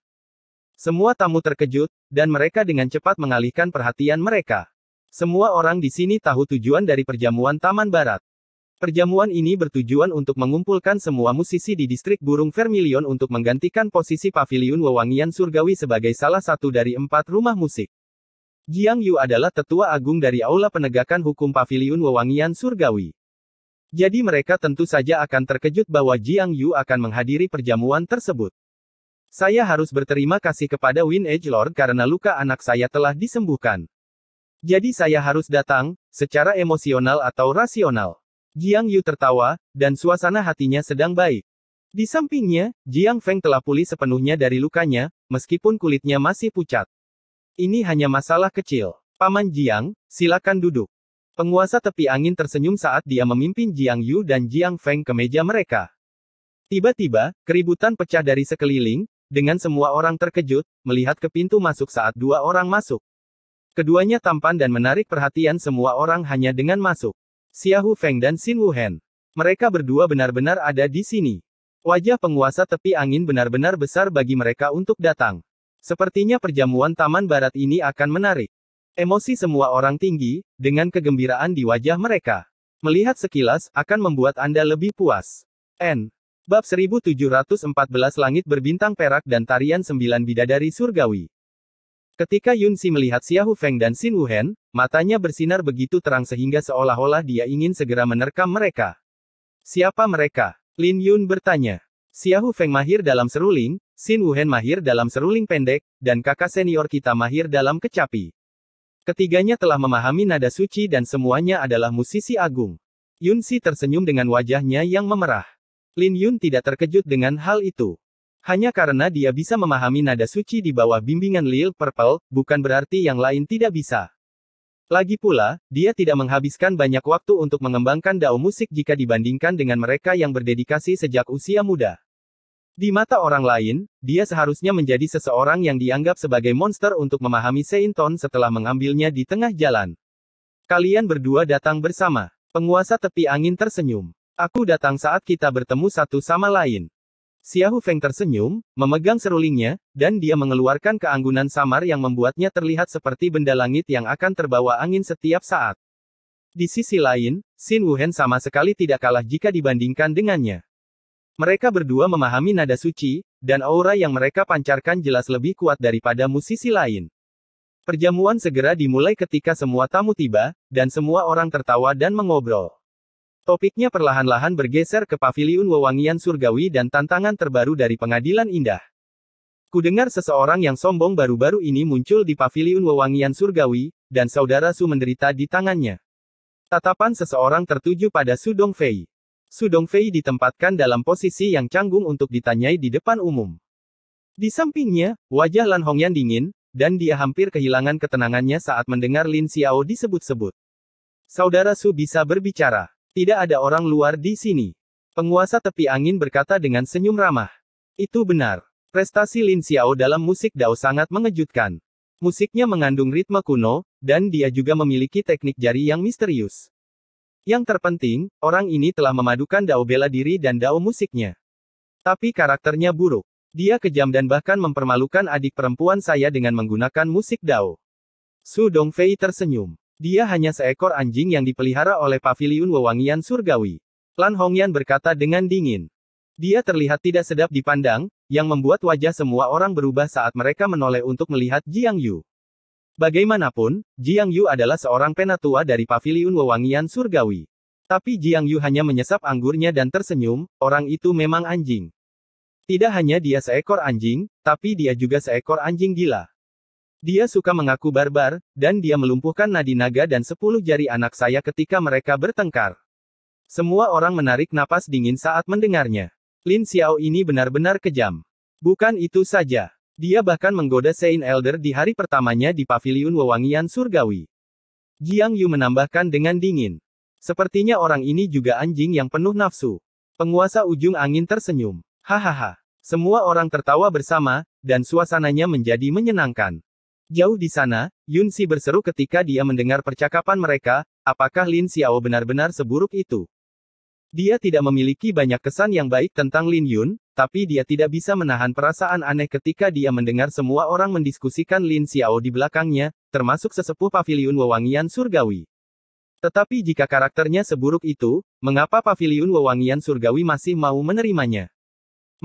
Semua tamu terkejut, dan mereka dengan cepat mengalihkan perhatian mereka. Semua orang di sini tahu tujuan dari perjamuan Taman Barat. Perjamuan ini bertujuan untuk mengumpulkan semua musisi di distrik Burung Vermilion untuk menggantikan posisi pavilion Wewangian Surgawi sebagai salah satu dari empat rumah musik. Jiang Yu adalah tetua agung dari Aula Penegakan Hukum pavilion Wewangian Surgawi. Jadi mereka tentu saja akan terkejut bahwa Jiang Yu akan menghadiri perjamuan tersebut. Saya harus berterima kasih kepada Win Edge Lord karena luka anak saya telah disembuhkan. Jadi saya harus datang, secara emosional atau rasional. Jiang Yu tertawa, dan suasana hatinya sedang baik. Di sampingnya, Jiang Feng telah pulih sepenuhnya dari lukanya, meskipun kulitnya masih pucat. Ini hanya masalah kecil. Paman Jiang, silakan duduk. Penguasa tepi angin tersenyum saat dia memimpin Jiang Yu dan Jiang Feng ke meja mereka. Tiba-tiba, keributan pecah dari sekeliling, dengan semua orang terkejut, melihat ke pintu masuk saat dua orang masuk. Keduanya tampan dan menarik perhatian semua orang hanya dengan masuk. Xiahu Feng dan Xin Wuhen. Mereka berdua benar-benar ada di sini. Wajah penguasa tepi angin benar-benar besar bagi mereka untuk datang. Sepertinya perjamuan Taman Barat ini akan menarik. Emosi semua orang tinggi, dengan kegembiraan di wajah mereka. Melihat sekilas, akan membuat Anda lebih puas. N. Bab 1714 Langit Berbintang Perak dan Tarian Sembilan Bidadari Surgawi. Ketika Yun Si melihat Xiahu Feng dan Xin Wuhen, Matanya bersinar begitu terang sehingga seolah-olah dia ingin segera menerkam mereka. Siapa mereka? Lin Yun bertanya. Xiahu Feng mahir dalam seruling, Xin Wuhen mahir dalam seruling pendek, dan kakak senior kita mahir dalam kecapi. Ketiganya telah memahami nada suci dan semuanya adalah musisi agung. Yun Si tersenyum dengan wajahnya yang memerah. Lin Yun tidak terkejut dengan hal itu. Hanya karena dia bisa memahami nada suci di bawah bimbingan Lil Purple, bukan berarti yang lain tidak bisa. Lagi pula, dia tidak menghabiskan banyak waktu untuk mengembangkan dao musik jika dibandingkan dengan mereka yang berdedikasi sejak usia muda. Di mata orang lain, dia seharusnya menjadi seseorang yang dianggap sebagai monster untuk memahami Seinton setelah mengambilnya di tengah jalan. Kalian berdua datang bersama. Penguasa tepi angin tersenyum. Aku datang saat kita bertemu satu sama lain. Xiahu Feng tersenyum, memegang serulingnya, dan dia mengeluarkan keanggunan samar yang membuatnya terlihat seperti benda langit yang akan terbawa angin setiap saat. Di sisi lain, Xin Wuhen sama sekali tidak kalah jika dibandingkan dengannya. Mereka berdua memahami nada suci, dan aura yang mereka pancarkan jelas lebih kuat daripada musisi lain. Perjamuan segera dimulai ketika semua tamu tiba, dan semua orang tertawa dan mengobrol. Topiknya perlahan-lahan bergeser ke paviliun wewangian surgawi dan tantangan terbaru dari pengadilan indah. Kudengar seseorang yang sombong baru-baru ini muncul di paviliun wewangian surgawi, dan saudara Su menderita di tangannya. Tatapan seseorang tertuju pada Su Dongfei. Su Dongfei ditempatkan dalam posisi yang canggung untuk ditanyai di depan umum. Di sampingnya, wajah Lan Hongyan dingin, dan dia hampir kehilangan ketenangannya saat mendengar Lin Xiao disebut-sebut. Saudara Su bisa berbicara. Tidak ada orang luar di sini. Penguasa tepi angin berkata dengan senyum ramah. Itu benar. Prestasi Lin Xiao dalam musik Dao sangat mengejutkan. Musiknya mengandung ritme kuno, dan dia juga memiliki teknik jari yang misterius. Yang terpenting, orang ini telah memadukan Dao bela diri dan Dao musiknya. Tapi karakternya buruk. Dia kejam dan bahkan mempermalukan adik perempuan saya dengan menggunakan musik Dao. Su Dongfei tersenyum. Dia hanya seekor anjing yang dipelihara oleh paviliun wewangian surgawi. Lan Hongyan berkata dengan dingin. Dia terlihat tidak sedap dipandang, yang membuat wajah semua orang berubah saat mereka menoleh untuk melihat Jiang Yu. Bagaimanapun, Jiang Yu adalah seorang penatua dari paviliun wewangian surgawi. Tapi Jiang Yu hanya menyesap anggurnya dan tersenyum, orang itu memang anjing. Tidak hanya dia seekor anjing, tapi dia juga seekor anjing gila. Dia suka mengaku barbar, dan dia melumpuhkan nadi naga dan sepuluh jari anak saya ketika mereka bertengkar. Semua orang menarik napas dingin saat mendengarnya. Lin Xiao ini benar-benar kejam. Bukan itu saja. Dia bahkan menggoda Saint Elder di hari pertamanya di Paviliun Wewangian Surgawi. Jiang Yu menambahkan dengan dingin. Sepertinya orang ini juga anjing yang penuh nafsu. Penguasa ujung angin tersenyum. Hahaha. Semua orang tertawa bersama, dan suasananya menjadi menyenangkan. Jauh di sana, Yun Si berseru ketika dia mendengar percakapan mereka, apakah Lin Xiao benar-benar seburuk itu? Dia tidak memiliki banyak kesan yang baik tentang Lin Yun, tapi dia tidak bisa menahan perasaan aneh ketika dia mendengar semua orang mendiskusikan Lin Xiao di belakangnya, termasuk sesepuh paviliun wewangian surgawi. Tetapi jika karakternya seburuk itu, mengapa paviliun wewangian surgawi masih mau menerimanya?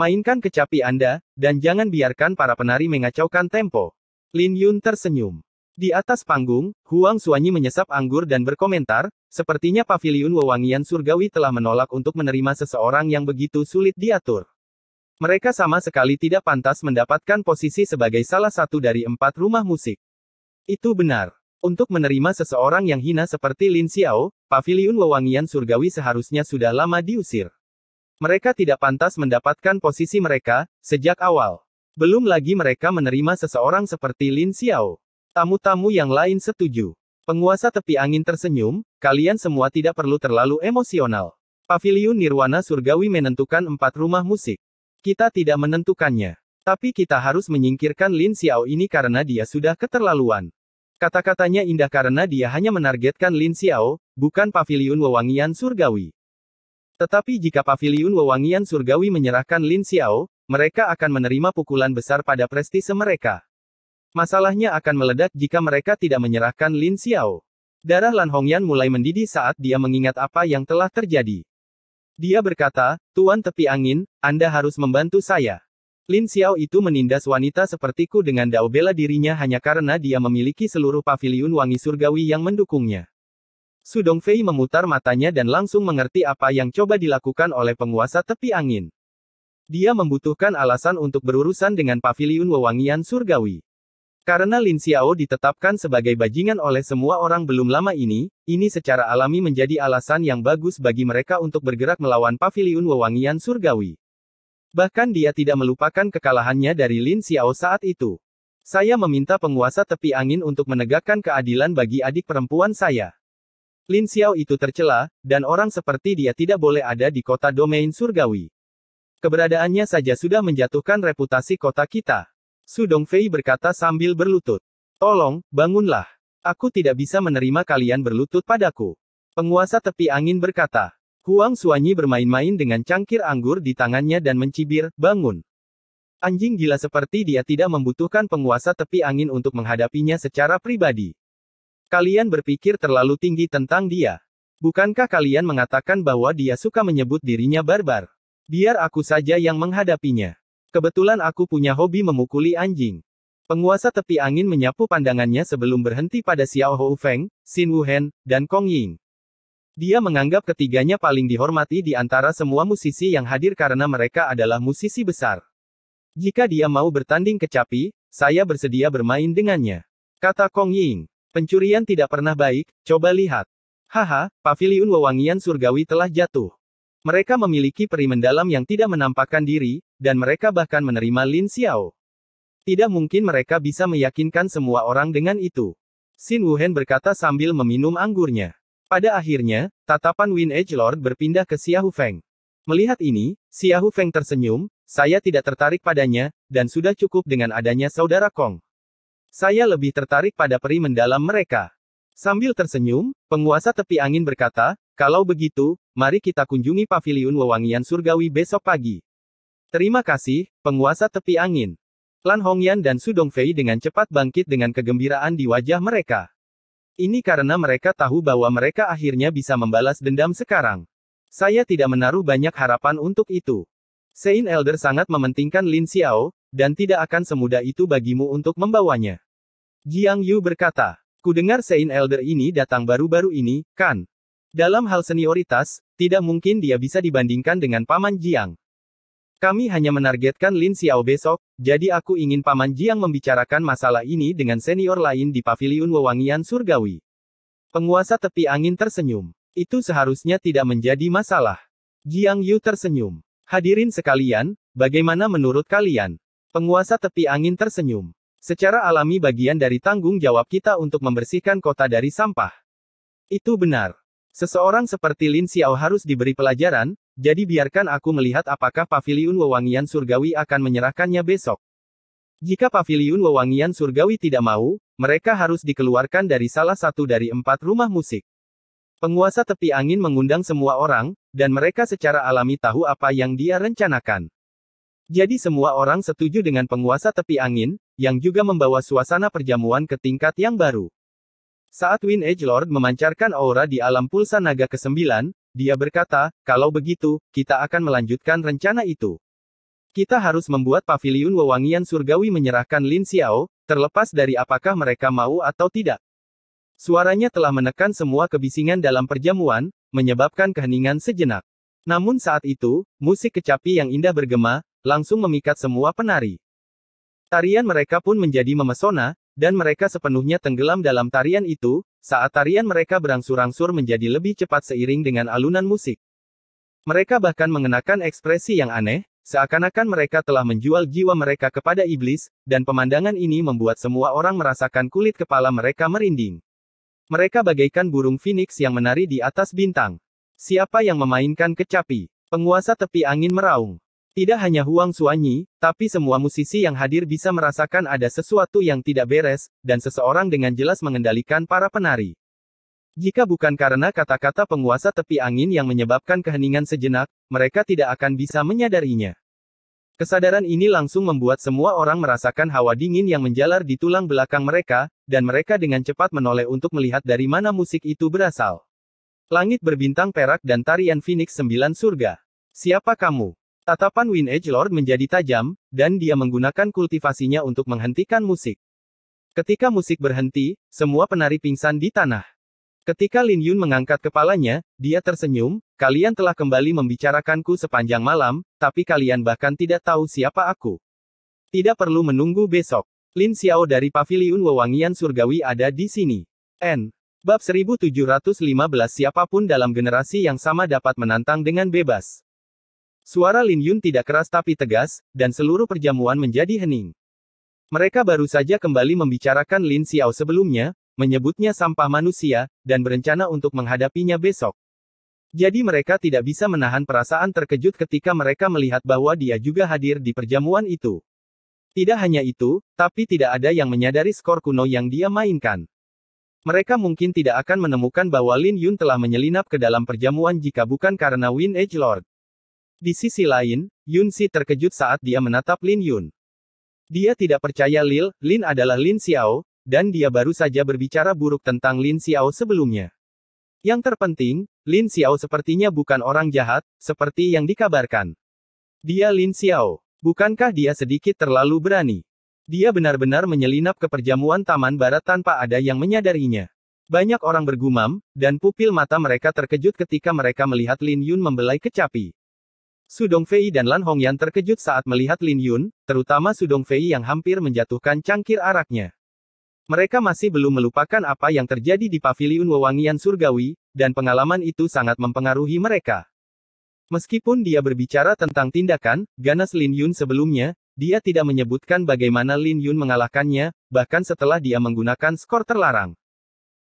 Mainkan kecapi Anda, dan jangan biarkan para penari mengacaukan tempo. Lin Yun tersenyum. Di atas panggung, Huang Suanyi menyesap anggur dan berkomentar, sepertinya paviliun wewangian surgawi telah menolak untuk menerima seseorang yang begitu sulit diatur. Mereka sama sekali tidak pantas mendapatkan posisi sebagai salah satu dari empat rumah musik. Itu benar. Untuk menerima seseorang yang hina seperti Lin Xiao, paviliun wewangian surgawi seharusnya sudah lama diusir. Mereka tidak pantas mendapatkan posisi mereka, sejak awal. Belum lagi mereka menerima seseorang seperti Lin Xiao. Tamu-tamu yang lain setuju. Penguasa tepi angin tersenyum, kalian semua tidak perlu terlalu emosional. Paviliun Nirwana Surgawi menentukan empat rumah musik. Kita tidak menentukannya. Tapi kita harus menyingkirkan Lin Xiao ini karena dia sudah keterlaluan. Kata-katanya indah karena dia hanya menargetkan Lin Xiao, bukan paviliun wewangian surgawi. Tetapi jika paviliun wewangian surgawi menyerahkan Lin Xiao, mereka akan menerima pukulan besar pada prestise mereka. Masalahnya akan meledak jika mereka tidak menyerahkan Lin Xiao. Darah Lan Hongyan mulai mendidih saat dia mengingat apa yang telah terjadi. Dia berkata, Tuan Tepi Angin, Anda harus membantu saya. Lin Xiao itu menindas wanita sepertiku dengan dao bela dirinya hanya karena dia memiliki seluruh pavilion wangi surgawi yang mendukungnya. Sudong Fei memutar matanya dan langsung mengerti apa yang coba dilakukan oleh penguasa tepi angin. Dia membutuhkan alasan untuk berurusan dengan paviliun wewangian surgawi. Karena Lin Xiao ditetapkan sebagai bajingan oleh semua orang belum lama ini, ini secara alami menjadi alasan yang bagus bagi mereka untuk bergerak melawan paviliun wewangian surgawi. Bahkan dia tidak melupakan kekalahannya dari Lin Xiao saat itu. Saya meminta penguasa tepi angin untuk menegakkan keadilan bagi adik perempuan saya. Lin Xiao itu tercela, dan orang seperti dia tidak boleh ada di kota domain surgawi. Keberadaannya saja sudah menjatuhkan reputasi kota kita. Su Dongfei berkata sambil berlutut. Tolong, bangunlah. Aku tidak bisa menerima kalian berlutut padaku. Penguasa tepi angin berkata. Huang Suanyi bermain-main dengan cangkir anggur di tangannya dan mencibir, bangun. Anjing gila seperti dia tidak membutuhkan penguasa tepi angin untuk menghadapinya secara pribadi. Kalian berpikir terlalu tinggi tentang dia. Bukankah kalian mengatakan bahwa dia suka menyebut dirinya barbar? Biar aku saja yang menghadapinya. Kebetulan aku punya hobi memukuli anjing. Penguasa tepi angin menyapu pandangannya sebelum berhenti pada Xiao Hou Feng, Xin hen dan Kong Ying. Dia menganggap ketiganya paling dihormati di antara semua musisi yang hadir karena mereka adalah musisi besar. Jika dia mau bertanding kecapi, saya bersedia bermain dengannya. Kata Kong Ying. Pencurian tidak pernah baik, coba lihat. Haha, paviliun wewangian surgawi telah jatuh. Mereka memiliki peri mendalam yang tidak menampakkan diri, dan mereka bahkan menerima Lin Xiao. Tidak mungkin mereka bisa meyakinkan semua orang dengan itu. Xin Wuhan berkata sambil meminum anggurnya. Pada akhirnya, tatapan Win Edge Lord berpindah ke Xiahu Feng. Melihat ini, Xiahu Feng tersenyum, saya tidak tertarik padanya, dan sudah cukup dengan adanya saudara Kong. Saya lebih tertarik pada peri mendalam mereka. Sambil tersenyum, penguasa tepi angin berkata, kalau begitu, mari kita kunjungi paviliun wewangian surgawi besok pagi. Terima kasih, penguasa tepi angin. Lan Hongyan dan Su Dongfei dengan cepat bangkit dengan kegembiraan di wajah mereka. Ini karena mereka tahu bahwa mereka akhirnya bisa membalas dendam sekarang. Saya tidak menaruh banyak harapan untuk itu. Sein Elder sangat mementingkan Lin Xiao, dan tidak akan semudah itu bagimu untuk membawanya. Jiang Yu berkata, Kudengar Sein Elder ini datang baru-baru ini, kan? Dalam hal senioritas, tidak mungkin dia bisa dibandingkan dengan Paman Jiang. Kami hanya menargetkan Lin Xiao besok, jadi aku ingin Paman Jiang membicarakan masalah ini dengan senior lain di Paviliun Wewangian Surgawi. Penguasa tepi angin tersenyum. Itu seharusnya tidak menjadi masalah. Jiang Yu tersenyum. Hadirin sekalian, bagaimana menurut kalian? Penguasa tepi angin tersenyum. Secara alami bagian dari tanggung jawab kita untuk membersihkan kota dari sampah. Itu benar. Seseorang seperti Lin Xiao harus diberi pelajaran, jadi biarkan aku melihat apakah paviliun wewangian surgawi akan menyerahkannya besok. Jika paviliun wewangian surgawi tidak mau, mereka harus dikeluarkan dari salah satu dari empat rumah musik. Penguasa tepi angin mengundang semua orang, dan mereka secara alami tahu apa yang dia rencanakan. Jadi semua orang setuju dengan penguasa tepi angin, yang juga membawa suasana perjamuan ke tingkat yang baru. Saat Win Edge Lord memancarkan aura di alam pulsa naga ke-9, dia berkata, kalau begitu, kita akan melanjutkan rencana itu. Kita harus membuat pavilion wewangian surgawi menyerahkan Lin Xiao, terlepas dari apakah mereka mau atau tidak. Suaranya telah menekan semua kebisingan dalam perjamuan, menyebabkan keheningan sejenak. Namun saat itu, musik kecapi yang indah bergema, langsung memikat semua penari. Tarian mereka pun menjadi memesona, dan mereka sepenuhnya tenggelam dalam tarian itu, saat tarian mereka berangsur-angsur menjadi lebih cepat seiring dengan alunan musik. Mereka bahkan mengenakan ekspresi yang aneh, seakan-akan mereka telah menjual jiwa mereka kepada iblis, dan pemandangan ini membuat semua orang merasakan kulit kepala mereka merinding. Mereka bagaikan burung phoenix yang menari di atas bintang. Siapa yang memainkan kecapi? Penguasa tepi angin meraung. Tidak hanya Huang Suanyi, tapi semua musisi yang hadir bisa merasakan ada sesuatu yang tidak beres, dan seseorang dengan jelas mengendalikan para penari. Jika bukan karena kata-kata penguasa tepi angin yang menyebabkan keheningan sejenak, mereka tidak akan bisa menyadarinya. Kesadaran ini langsung membuat semua orang merasakan hawa dingin yang menjalar di tulang belakang mereka, dan mereka dengan cepat menoleh untuk melihat dari mana musik itu berasal. Langit berbintang perak dan tarian Phoenix sembilan surga. Siapa kamu? Tatapan Win Edge Lord menjadi tajam, dan dia menggunakan kultivasinya untuk menghentikan musik. Ketika musik berhenti, semua penari pingsan di tanah. Ketika Lin Yun mengangkat kepalanya, dia tersenyum, kalian telah kembali membicarakanku sepanjang malam, tapi kalian bahkan tidak tahu siapa aku. Tidak perlu menunggu besok. Lin Xiao dari Paviliun Wewangian Surgawi ada di sini. N. Bab 1715 Siapapun dalam generasi yang sama dapat menantang dengan bebas. Suara Lin Yun tidak keras tapi tegas, dan seluruh perjamuan menjadi hening. Mereka baru saja kembali membicarakan Lin Xiao sebelumnya, menyebutnya sampah manusia, dan berencana untuk menghadapinya besok. Jadi mereka tidak bisa menahan perasaan terkejut ketika mereka melihat bahwa dia juga hadir di perjamuan itu. Tidak hanya itu, tapi tidak ada yang menyadari skor kuno yang dia mainkan. Mereka mungkin tidak akan menemukan bahwa Lin Yun telah menyelinap ke dalam perjamuan jika bukan karena Win Edge Lord. Di sisi lain, Yun Si terkejut saat dia menatap Lin Yun. Dia tidak percaya Lil, Lin adalah Lin Xiao, dan dia baru saja berbicara buruk tentang Lin Xiao sebelumnya. Yang terpenting, Lin Xiao sepertinya bukan orang jahat, seperti yang dikabarkan. Dia Lin Xiao. Bukankah dia sedikit terlalu berani? Dia benar-benar menyelinap ke perjamuan Taman Barat tanpa ada yang menyadarinya. Banyak orang bergumam, dan pupil mata mereka terkejut ketika mereka melihat Lin Yun membelai kecapi. Su Fei dan Lan Hongyan terkejut saat melihat Lin Yun, terutama Su Fei yang hampir menjatuhkan cangkir araknya. Mereka masih belum melupakan apa yang terjadi di Paviliun Wewangian Surgawi, dan pengalaman itu sangat mempengaruhi mereka. Meskipun dia berbicara tentang tindakan, ganas Lin Yun sebelumnya, dia tidak menyebutkan bagaimana Lin Yun mengalahkannya, bahkan setelah dia menggunakan skor terlarang.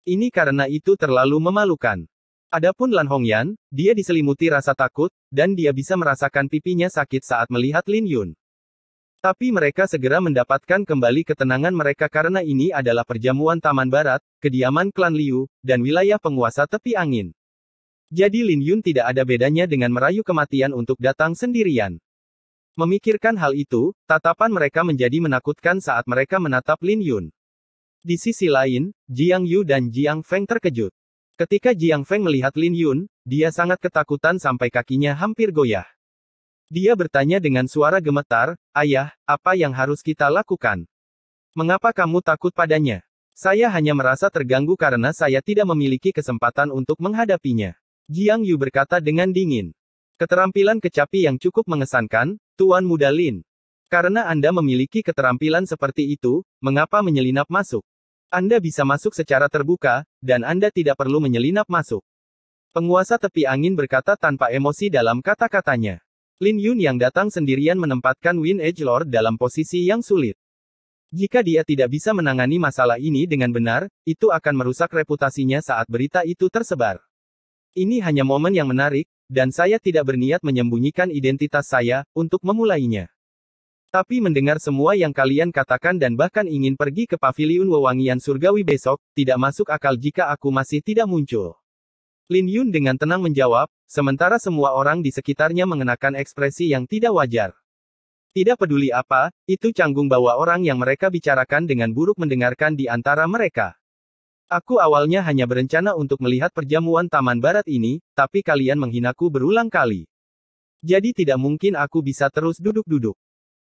Ini karena itu terlalu memalukan. Adapun Lan Hongyan, dia diselimuti rasa takut, dan dia bisa merasakan pipinya sakit saat melihat Lin Yun. Tapi mereka segera mendapatkan kembali ketenangan mereka karena ini adalah perjamuan Taman Barat, kediaman klan Liu, dan wilayah penguasa tepi angin. Jadi Lin Yun tidak ada bedanya dengan merayu kematian untuk datang sendirian. Memikirkan hal itu, tatapan mereka menjadi menakutkan saat mereka menatap Lin Yun. Di sisi lain, Jiang Yu dan Jiang Feng terkejut. Ketika Jiang Feng melihat Lin Yun, dia sangat ketakutan sampai kakinya hampir goyah. Dia bertanya dengan suara gemetar, Ayah, apa yang harus kita lakukan? Mengapa kamu takut padanya? Saya hanya merasa terganggu karena saya tidak memiliki kesempatan untuk menghadapinya. Jiang Yu berkata dengan dingin. Keterampilan kecapi yang cukup mengesankan, Tuan Muda Lin. Karena Anda memiliki keterampilan seperti itu, mengapa menyelinap masuk? Anda bisa masuk secara terbuka, dan Anda tidak perlu menyelinap masuk. Penguasa tepi angin berkata tanpa emosi dalam kata-katanya. Lin Yun yang datang sendirian menempatkan Win Edge Lord dalam posisi yang sulit. Jika dia tidak bisa menangani masalah ini dengan benar, itu akan merusak reputasinya saat berita itu tersebar. Ini hanya momen yang menarik, dan saya tidak berniat menyembunyikan identitas saya untuk memulainya. Tapi mendengar semua yang kalian katakan dan bahkan ingin pergi ke paviliun wewangian surgawi besok, tidak masuk akal jika aku masih tidak muncul. Lin Yun dengan tenang menjawab, sementara semua orang di sekitarnya mengenakan ekspresi yang tidak wajar. Tidak peduli apa, itu canggung bahwa orang yang mereka bicarakan dengan buruk mendengarkan di antara mereka. Aku awalnya hanya berencana untuk melihat perjamuan Taman Barat ini, tapi kalian menghinaku berulang kali. Jadi tidak mungkin aku bisa terus duduk-duduk.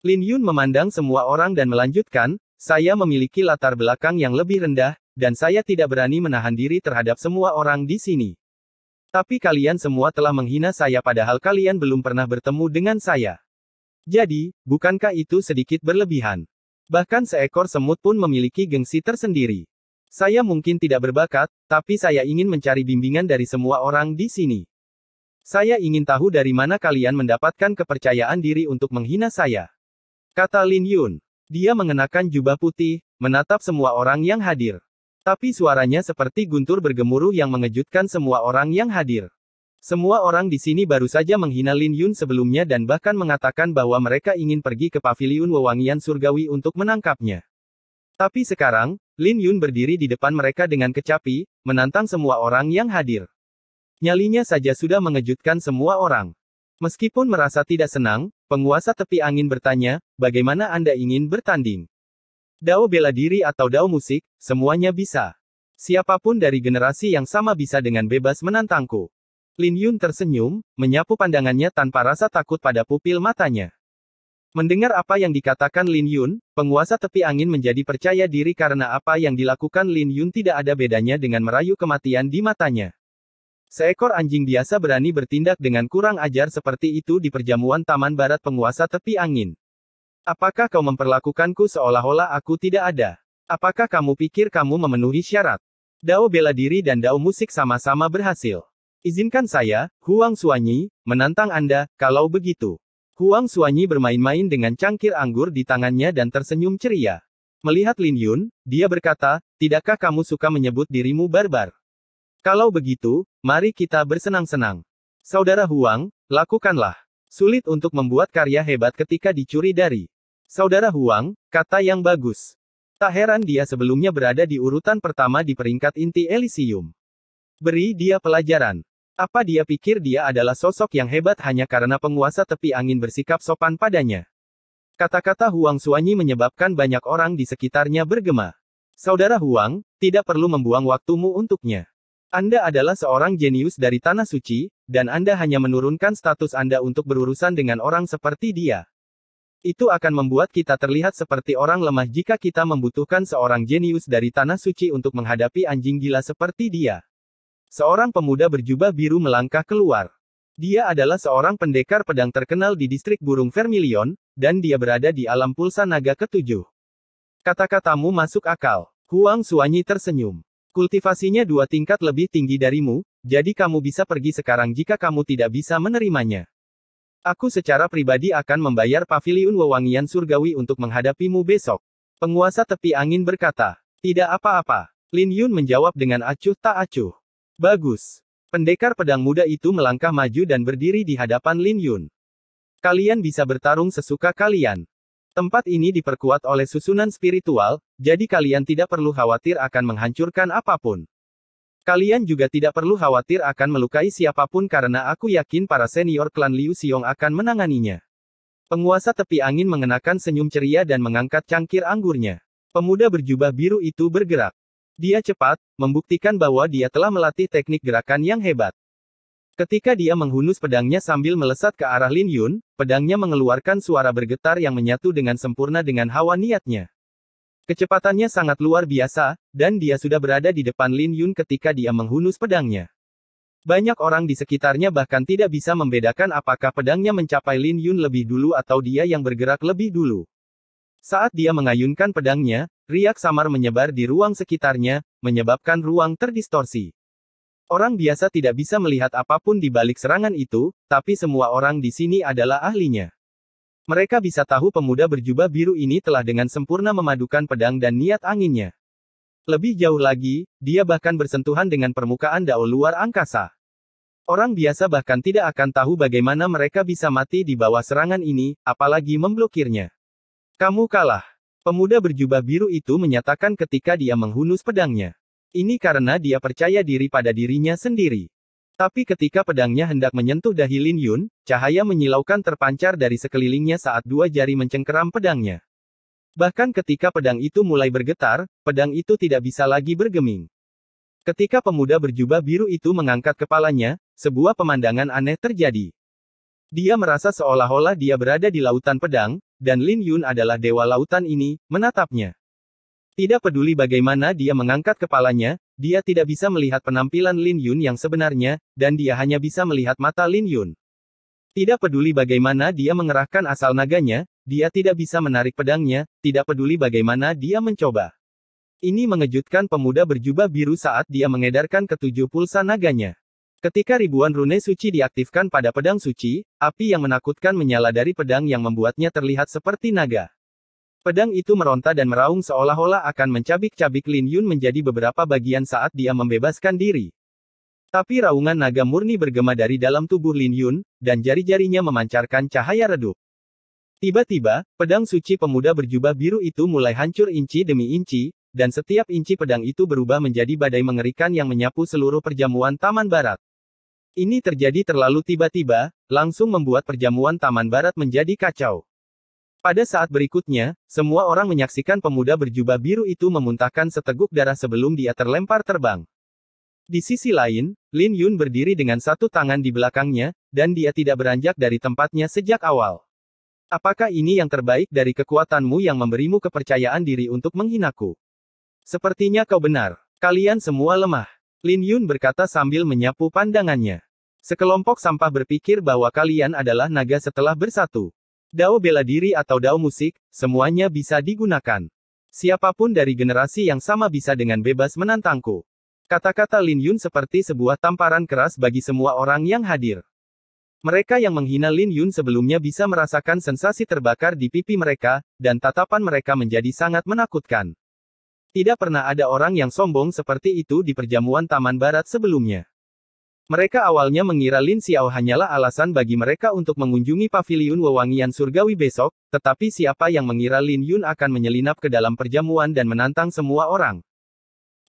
Lin Yun memandang semua orang dan melanjutkan, saya memiliki latar belakang yang lebih rendah, dan saya tidak berani menahan diri terhadap semua orang di sini. Tapi kalian semua telah menghina saya padahal kalian belum pernah bertemu dengan saya. Jadi, bukankah itu sedikit berlebihan? Bahkan seekor semut pun memiliki gengsi tersendiri. Saya mungkin tidak berbakat, tapi saya ingin mencari bimbingan dari semua orang di sini. Saya ingin tahu dari mana kalian mendapatkan kepercayaan diri untuk menghina saya. Kata Lin Yun. Dia mengenakan jubah putih, menatap semua orang yang hadir. Tapi suaranya seperti guntur bergemuruh yang mengejutkan semua orang yang hadir. Semua orang di sini baru saja menghina Lin Yun sebelumnya dan bahkan mengatakan bahwa mereka ingin pergi ke paviliun wewangian surgawi untuk menangkapnya. Tapi sekarang, Lin Yun berdiri di depan mereka dengan kecapi, menantang semua orang yang hadir. Nyalinya saja sudah mengejutkan semua orang. Meskipun merasa tidak senang, Penguasa tepi angin bertanya, bagaimana Anda ingin bertanding? Dao bela diri atau dao musik, semuanya bisa. Siapapun dari generasi yang sama bisa dengan bebas menantangku. Lin Yun tersenyum, menyapu pandangannya tanpa rasa takut pada pupil matanya. Mendengar apa yang dikatakan Lin Yun, penguasa tepi angin menjadi percaya diri karena apa yang dilakukan Lin Yun tidak ada bedanya dengan merayu kematian di matanya. Seekor anjing biasa berani bertindak dengan kurang ajar seperti itu di perjamuan Taman Barat penguasa tepi angin. Apakah kau memperlakukanku seolah-olah aku tidak ada? Apakah kamu pikir kamu memenuhi syarat? Dao bela diri dan dao musik sama-sama berhasil. Izinkan saya, Huang Suanyi, menantang Anda, kalau begitu. Huang Suanyi bermain-main dengan cangkir anggur di tangannya dan tersenyum ceria. Melihat Lin Yun, dia berkata, tidakkah kamu suka menyebut dirimu barbar? Kalau begitu, mari kita bersenang-senang. Saudara Huang, lakukanlah. Sulit untuk membuat karya hebat ketika dicuri dari Saudara Huang, kata yang bagus. Tak heran dia sebelumnya berada di urutan pertama di peringkat inti Elysium. Beri dia pelajaran. Apa dia pikir dia adalah sosok yang hebat hanya karena penguasa tepi angin bersikap sopan padanya? Kata-kata Huang Suanyi menyebabkan banyak orang di sekitarnya bergema. Saudara Huang, tidak perlu membuang waktumu untuknya. Anda adalah seorang jenius dari tanah suci, dan Anda hanya menurunkan status Anda untuk berurusan dengan orang seperti dia. Itu akan membuat kita terlihat seperti orang lemah jika kita membutuhkan seorang jenius dari tanah suci untuk menghadapi anjing gila seperti dia. Seorang pemuda berjubah biru melangkah keluar. Dia adalah seorang pendekar pedang terkenal di distrik burung Vermilion, dan dia berada di alam pulsa naga ketujuh. Kata-katamu masuk akal. Huang Suanyi tersenyum. Kultivasinya dua tingkat lebih tinggi darimu, jadi kamu bisa pergi sekarang jika kamu tidak bisa menerimanya. Aku secara pribadi akan membayar paviliun wewangian surgawi untuk menghadapimu besok. Penguasa tepi angin berkata, tidak apa-apa. Lin Yun menjawab dengan acuh tak acuh. Bagus. Pendekar pedang muda itu melangkah maju dan berdiri di hadapan Lin Yun. Kalian bisa bertarung sesuka kalian. Tempat ini diperkuat oleh susunan spiritual, jadi kalian tidak perlu khawatir akan menghancurkan apapun. Kalian juga tidak perlu khawatir akan melukai siapapun karena aku yakin para senior klan Liu Xiong akan menanganinya. Penguasa tepi angin mengenakan senyum ceria dan mengangkat cangkir anggurnya. Pemuda berjubah biru itu bergerak. Dia cepat, membuktikan bahwa dia telah melatih teknik gerakan yang hebat. Ketika dia menghunus pedangnya sambil melesat ke arah Lin Yun, pedangnya mengeluarkan suara bergetar yang menyatu dengan sempurna dengan hawa niatnya. Kecepatannya sangat luar biasa, dan dia sudah berada di depan Lin Yun ketika dia menghunus pedangnya. Banyak orang di sekitarnya bahkan tidak bisa membedakan apakah pedangnya mencapai Lin Yun lebih dulu atau dia yang bergerak lebih dulu. Saat dia mengayunkan pedangnya, riak samar menyebar di ruang sekitarnya, menyebabkan ruang terdistorsi. Orang biasa tidak bisa melihat apapun di balik serangan itu, tapi semua orang di sini adalah ahlinya. Mereka bisa tahu pemuda berjubah biru ini telah dengan sempurna memadukan pedang dan niat anginnya. Lebih jauh lagi, dia bahkan bersentuhan dengan permukaan dao luar angkasa. Orang biasa bahkan tidak akan tahu bagaimana mereka bisa mati di bawah serangan ini, apalagi memblokirnya. Kamu kalah. Pemuda berjubah biru itu menyatakan ketika dia menghunus pedangnya. Ini karena dia percaya diri pada dirinya sendiri. Tapi ketika pedangnya hendak menyentuh dahi Lin Yun, cahaya menyilaukan terpancar dari sekelilingnya saat dua jari mencengkeram pedangnya. Bahkan ketika pedang itu mulai bergetar, pedang itu tidak bisa lagi bergeming. Ketika pemuda berjubah biru itu mengangkat kepalanya, sebuah pemandangan aneh terjadi. Dia merasa seolah-olah dia berada di lautan pedang, dan Lin Yun adalah dewa lautan ini, menatapnya. Tidak peduli bagaimana dia mengangkat kepalanya, dia tidak bisa melihat penampilan Lin Yun yang sebenarnya, dan dia hanya bisa melihat mata Lin Yun. Tidak peduli bagaimana dia mengerahkan asal naganya, dia tidak bisa menarik pedangnya, tidak peduli bagaimana dia mencoba. Ini mengejutkan pemuda berjubah biru saat dia mengedarkan ketujuh pulsa naganya. Ketika ribuan rune suci diaktifkan pada pedang suci, api yang menakutkan menyala dari pedang yang membuatnya terlihat seperti naga. Pedang itu meronta dan meraung seolah-olah akan mencabik-cabik Lin Yun menjadi beberapa bagian saat dia membebaskan diri. Tapi raungan naga murni bergema dari dalam tubuh Lin Yun, dan jari-jarinya memancarkan cahaya redup. Tiba-tiba, pedang suci pemuda berjubah biru itu mulai hancur inci demi inci, dan setiap inci pedang itu berubah menjadi badai mengerikan yang menyapu seluruh perjamuan Taman Barat. Ini terjadi terlalu tiba-tiba, langsung membuat perjamuan Taman Barat menjadi kacau. Pada saat berikutnya, semua orang menyaksikan pemuda berjubah biru itu memuntahkan seteguk darah sebelum dia terlempar terbang. Di sisi lain, Lin Yun berdiri dengan satu tangan di belakangnya, dan dia tidak beranjak dari tempatnya sejak awal. Apakah ini yang terbaik dari kekuatanmu yang memberimu kepercayaan diri untuk menghinaku? Sepertinya kau benar. Kalian semua lemah. Lin Yun berkata sambil menyapu pandangannya. Sekelompok sampah berpikir bahwa kalian adalah naga setelah bersatu. Dao bela diri atau dao musik, semuanya bisa digunakan. Siapapun dari generasi yang sama bisa dengan bebas menantangku. Kata-kata Lin Yun seperti sebuah tamparan keras bagi semua orang yang hadir. Mereka yang menghina Lin Yun sebelumnya bisa merasakan sensasi terbakar di pipi mereka, dan tatapan mereka menjadi sangat menakutkan. Tidak pernah ada orang yang sombong seperti itu di perjamuan Taman Barat sebelumnya. Mereka awalnya mengira Lin Xiao hanyalah alasan bagi mereka untuk mengunjungi paviliun wewangian surgawi besok, tetapi siapa yang mengira Lin Yun akan menyelinap ke dalam perjamuan dan menantang semua orang?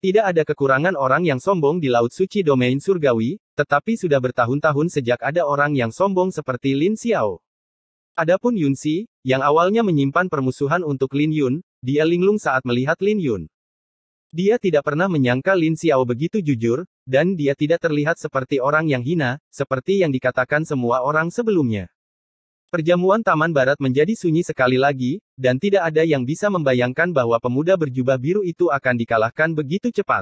Tidak ada kekurangan orang yang sombong di Laut Suci Domain Surgawi, tetapi sudah bertahun-tahun sejak ada orang yang sombong seperti Lin Xiao. Adapun Yun Si, yang awalnya menyimpan permusuhan untuk Lin Yun, dia linglung saat melihat Lin Yun. Dia tidak pernah menyangka Lin Xiao begitu jujur, dan dia tidak terlihat seperti orang yang hina, seperti yang dikatakan semua orang sebelumnya. Perjamuan Taman Barat menjadi sunyi sekali lagi, dan tidak ada yang bisa membayangkan bahwa pemuda berjubah biru itu akan dikalahkan begitu cepat.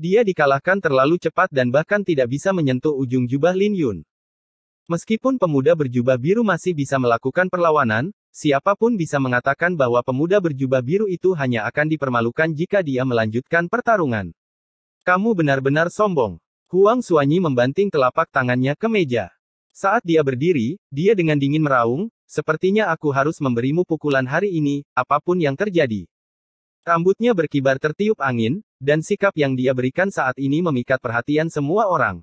Dia dikalahkan terlalu cepat dan bahkan tidak bisa menyentuh ujung jubah Lin Yun. Meskipun pemuda berjubah biru masih bisa melakukan perlawanan, siapapun bisa mengatakan bahwa pemuda berjubah biru itu hanya akan dipermalukan jika dia melanjutkan pertarungan. Kamu benar-benar sombong. Huang Suanyi membanting telapak tangannya ke meja. Saat dia berdiri, dia dengan dingin meraung, sepertinya aku harus memberimu pukulan hari ini, apapun yang terjadi. Rambutnya berkibar tertiup angin, dan sikap yang dia berikan saat ini memikat perhatian semua orang.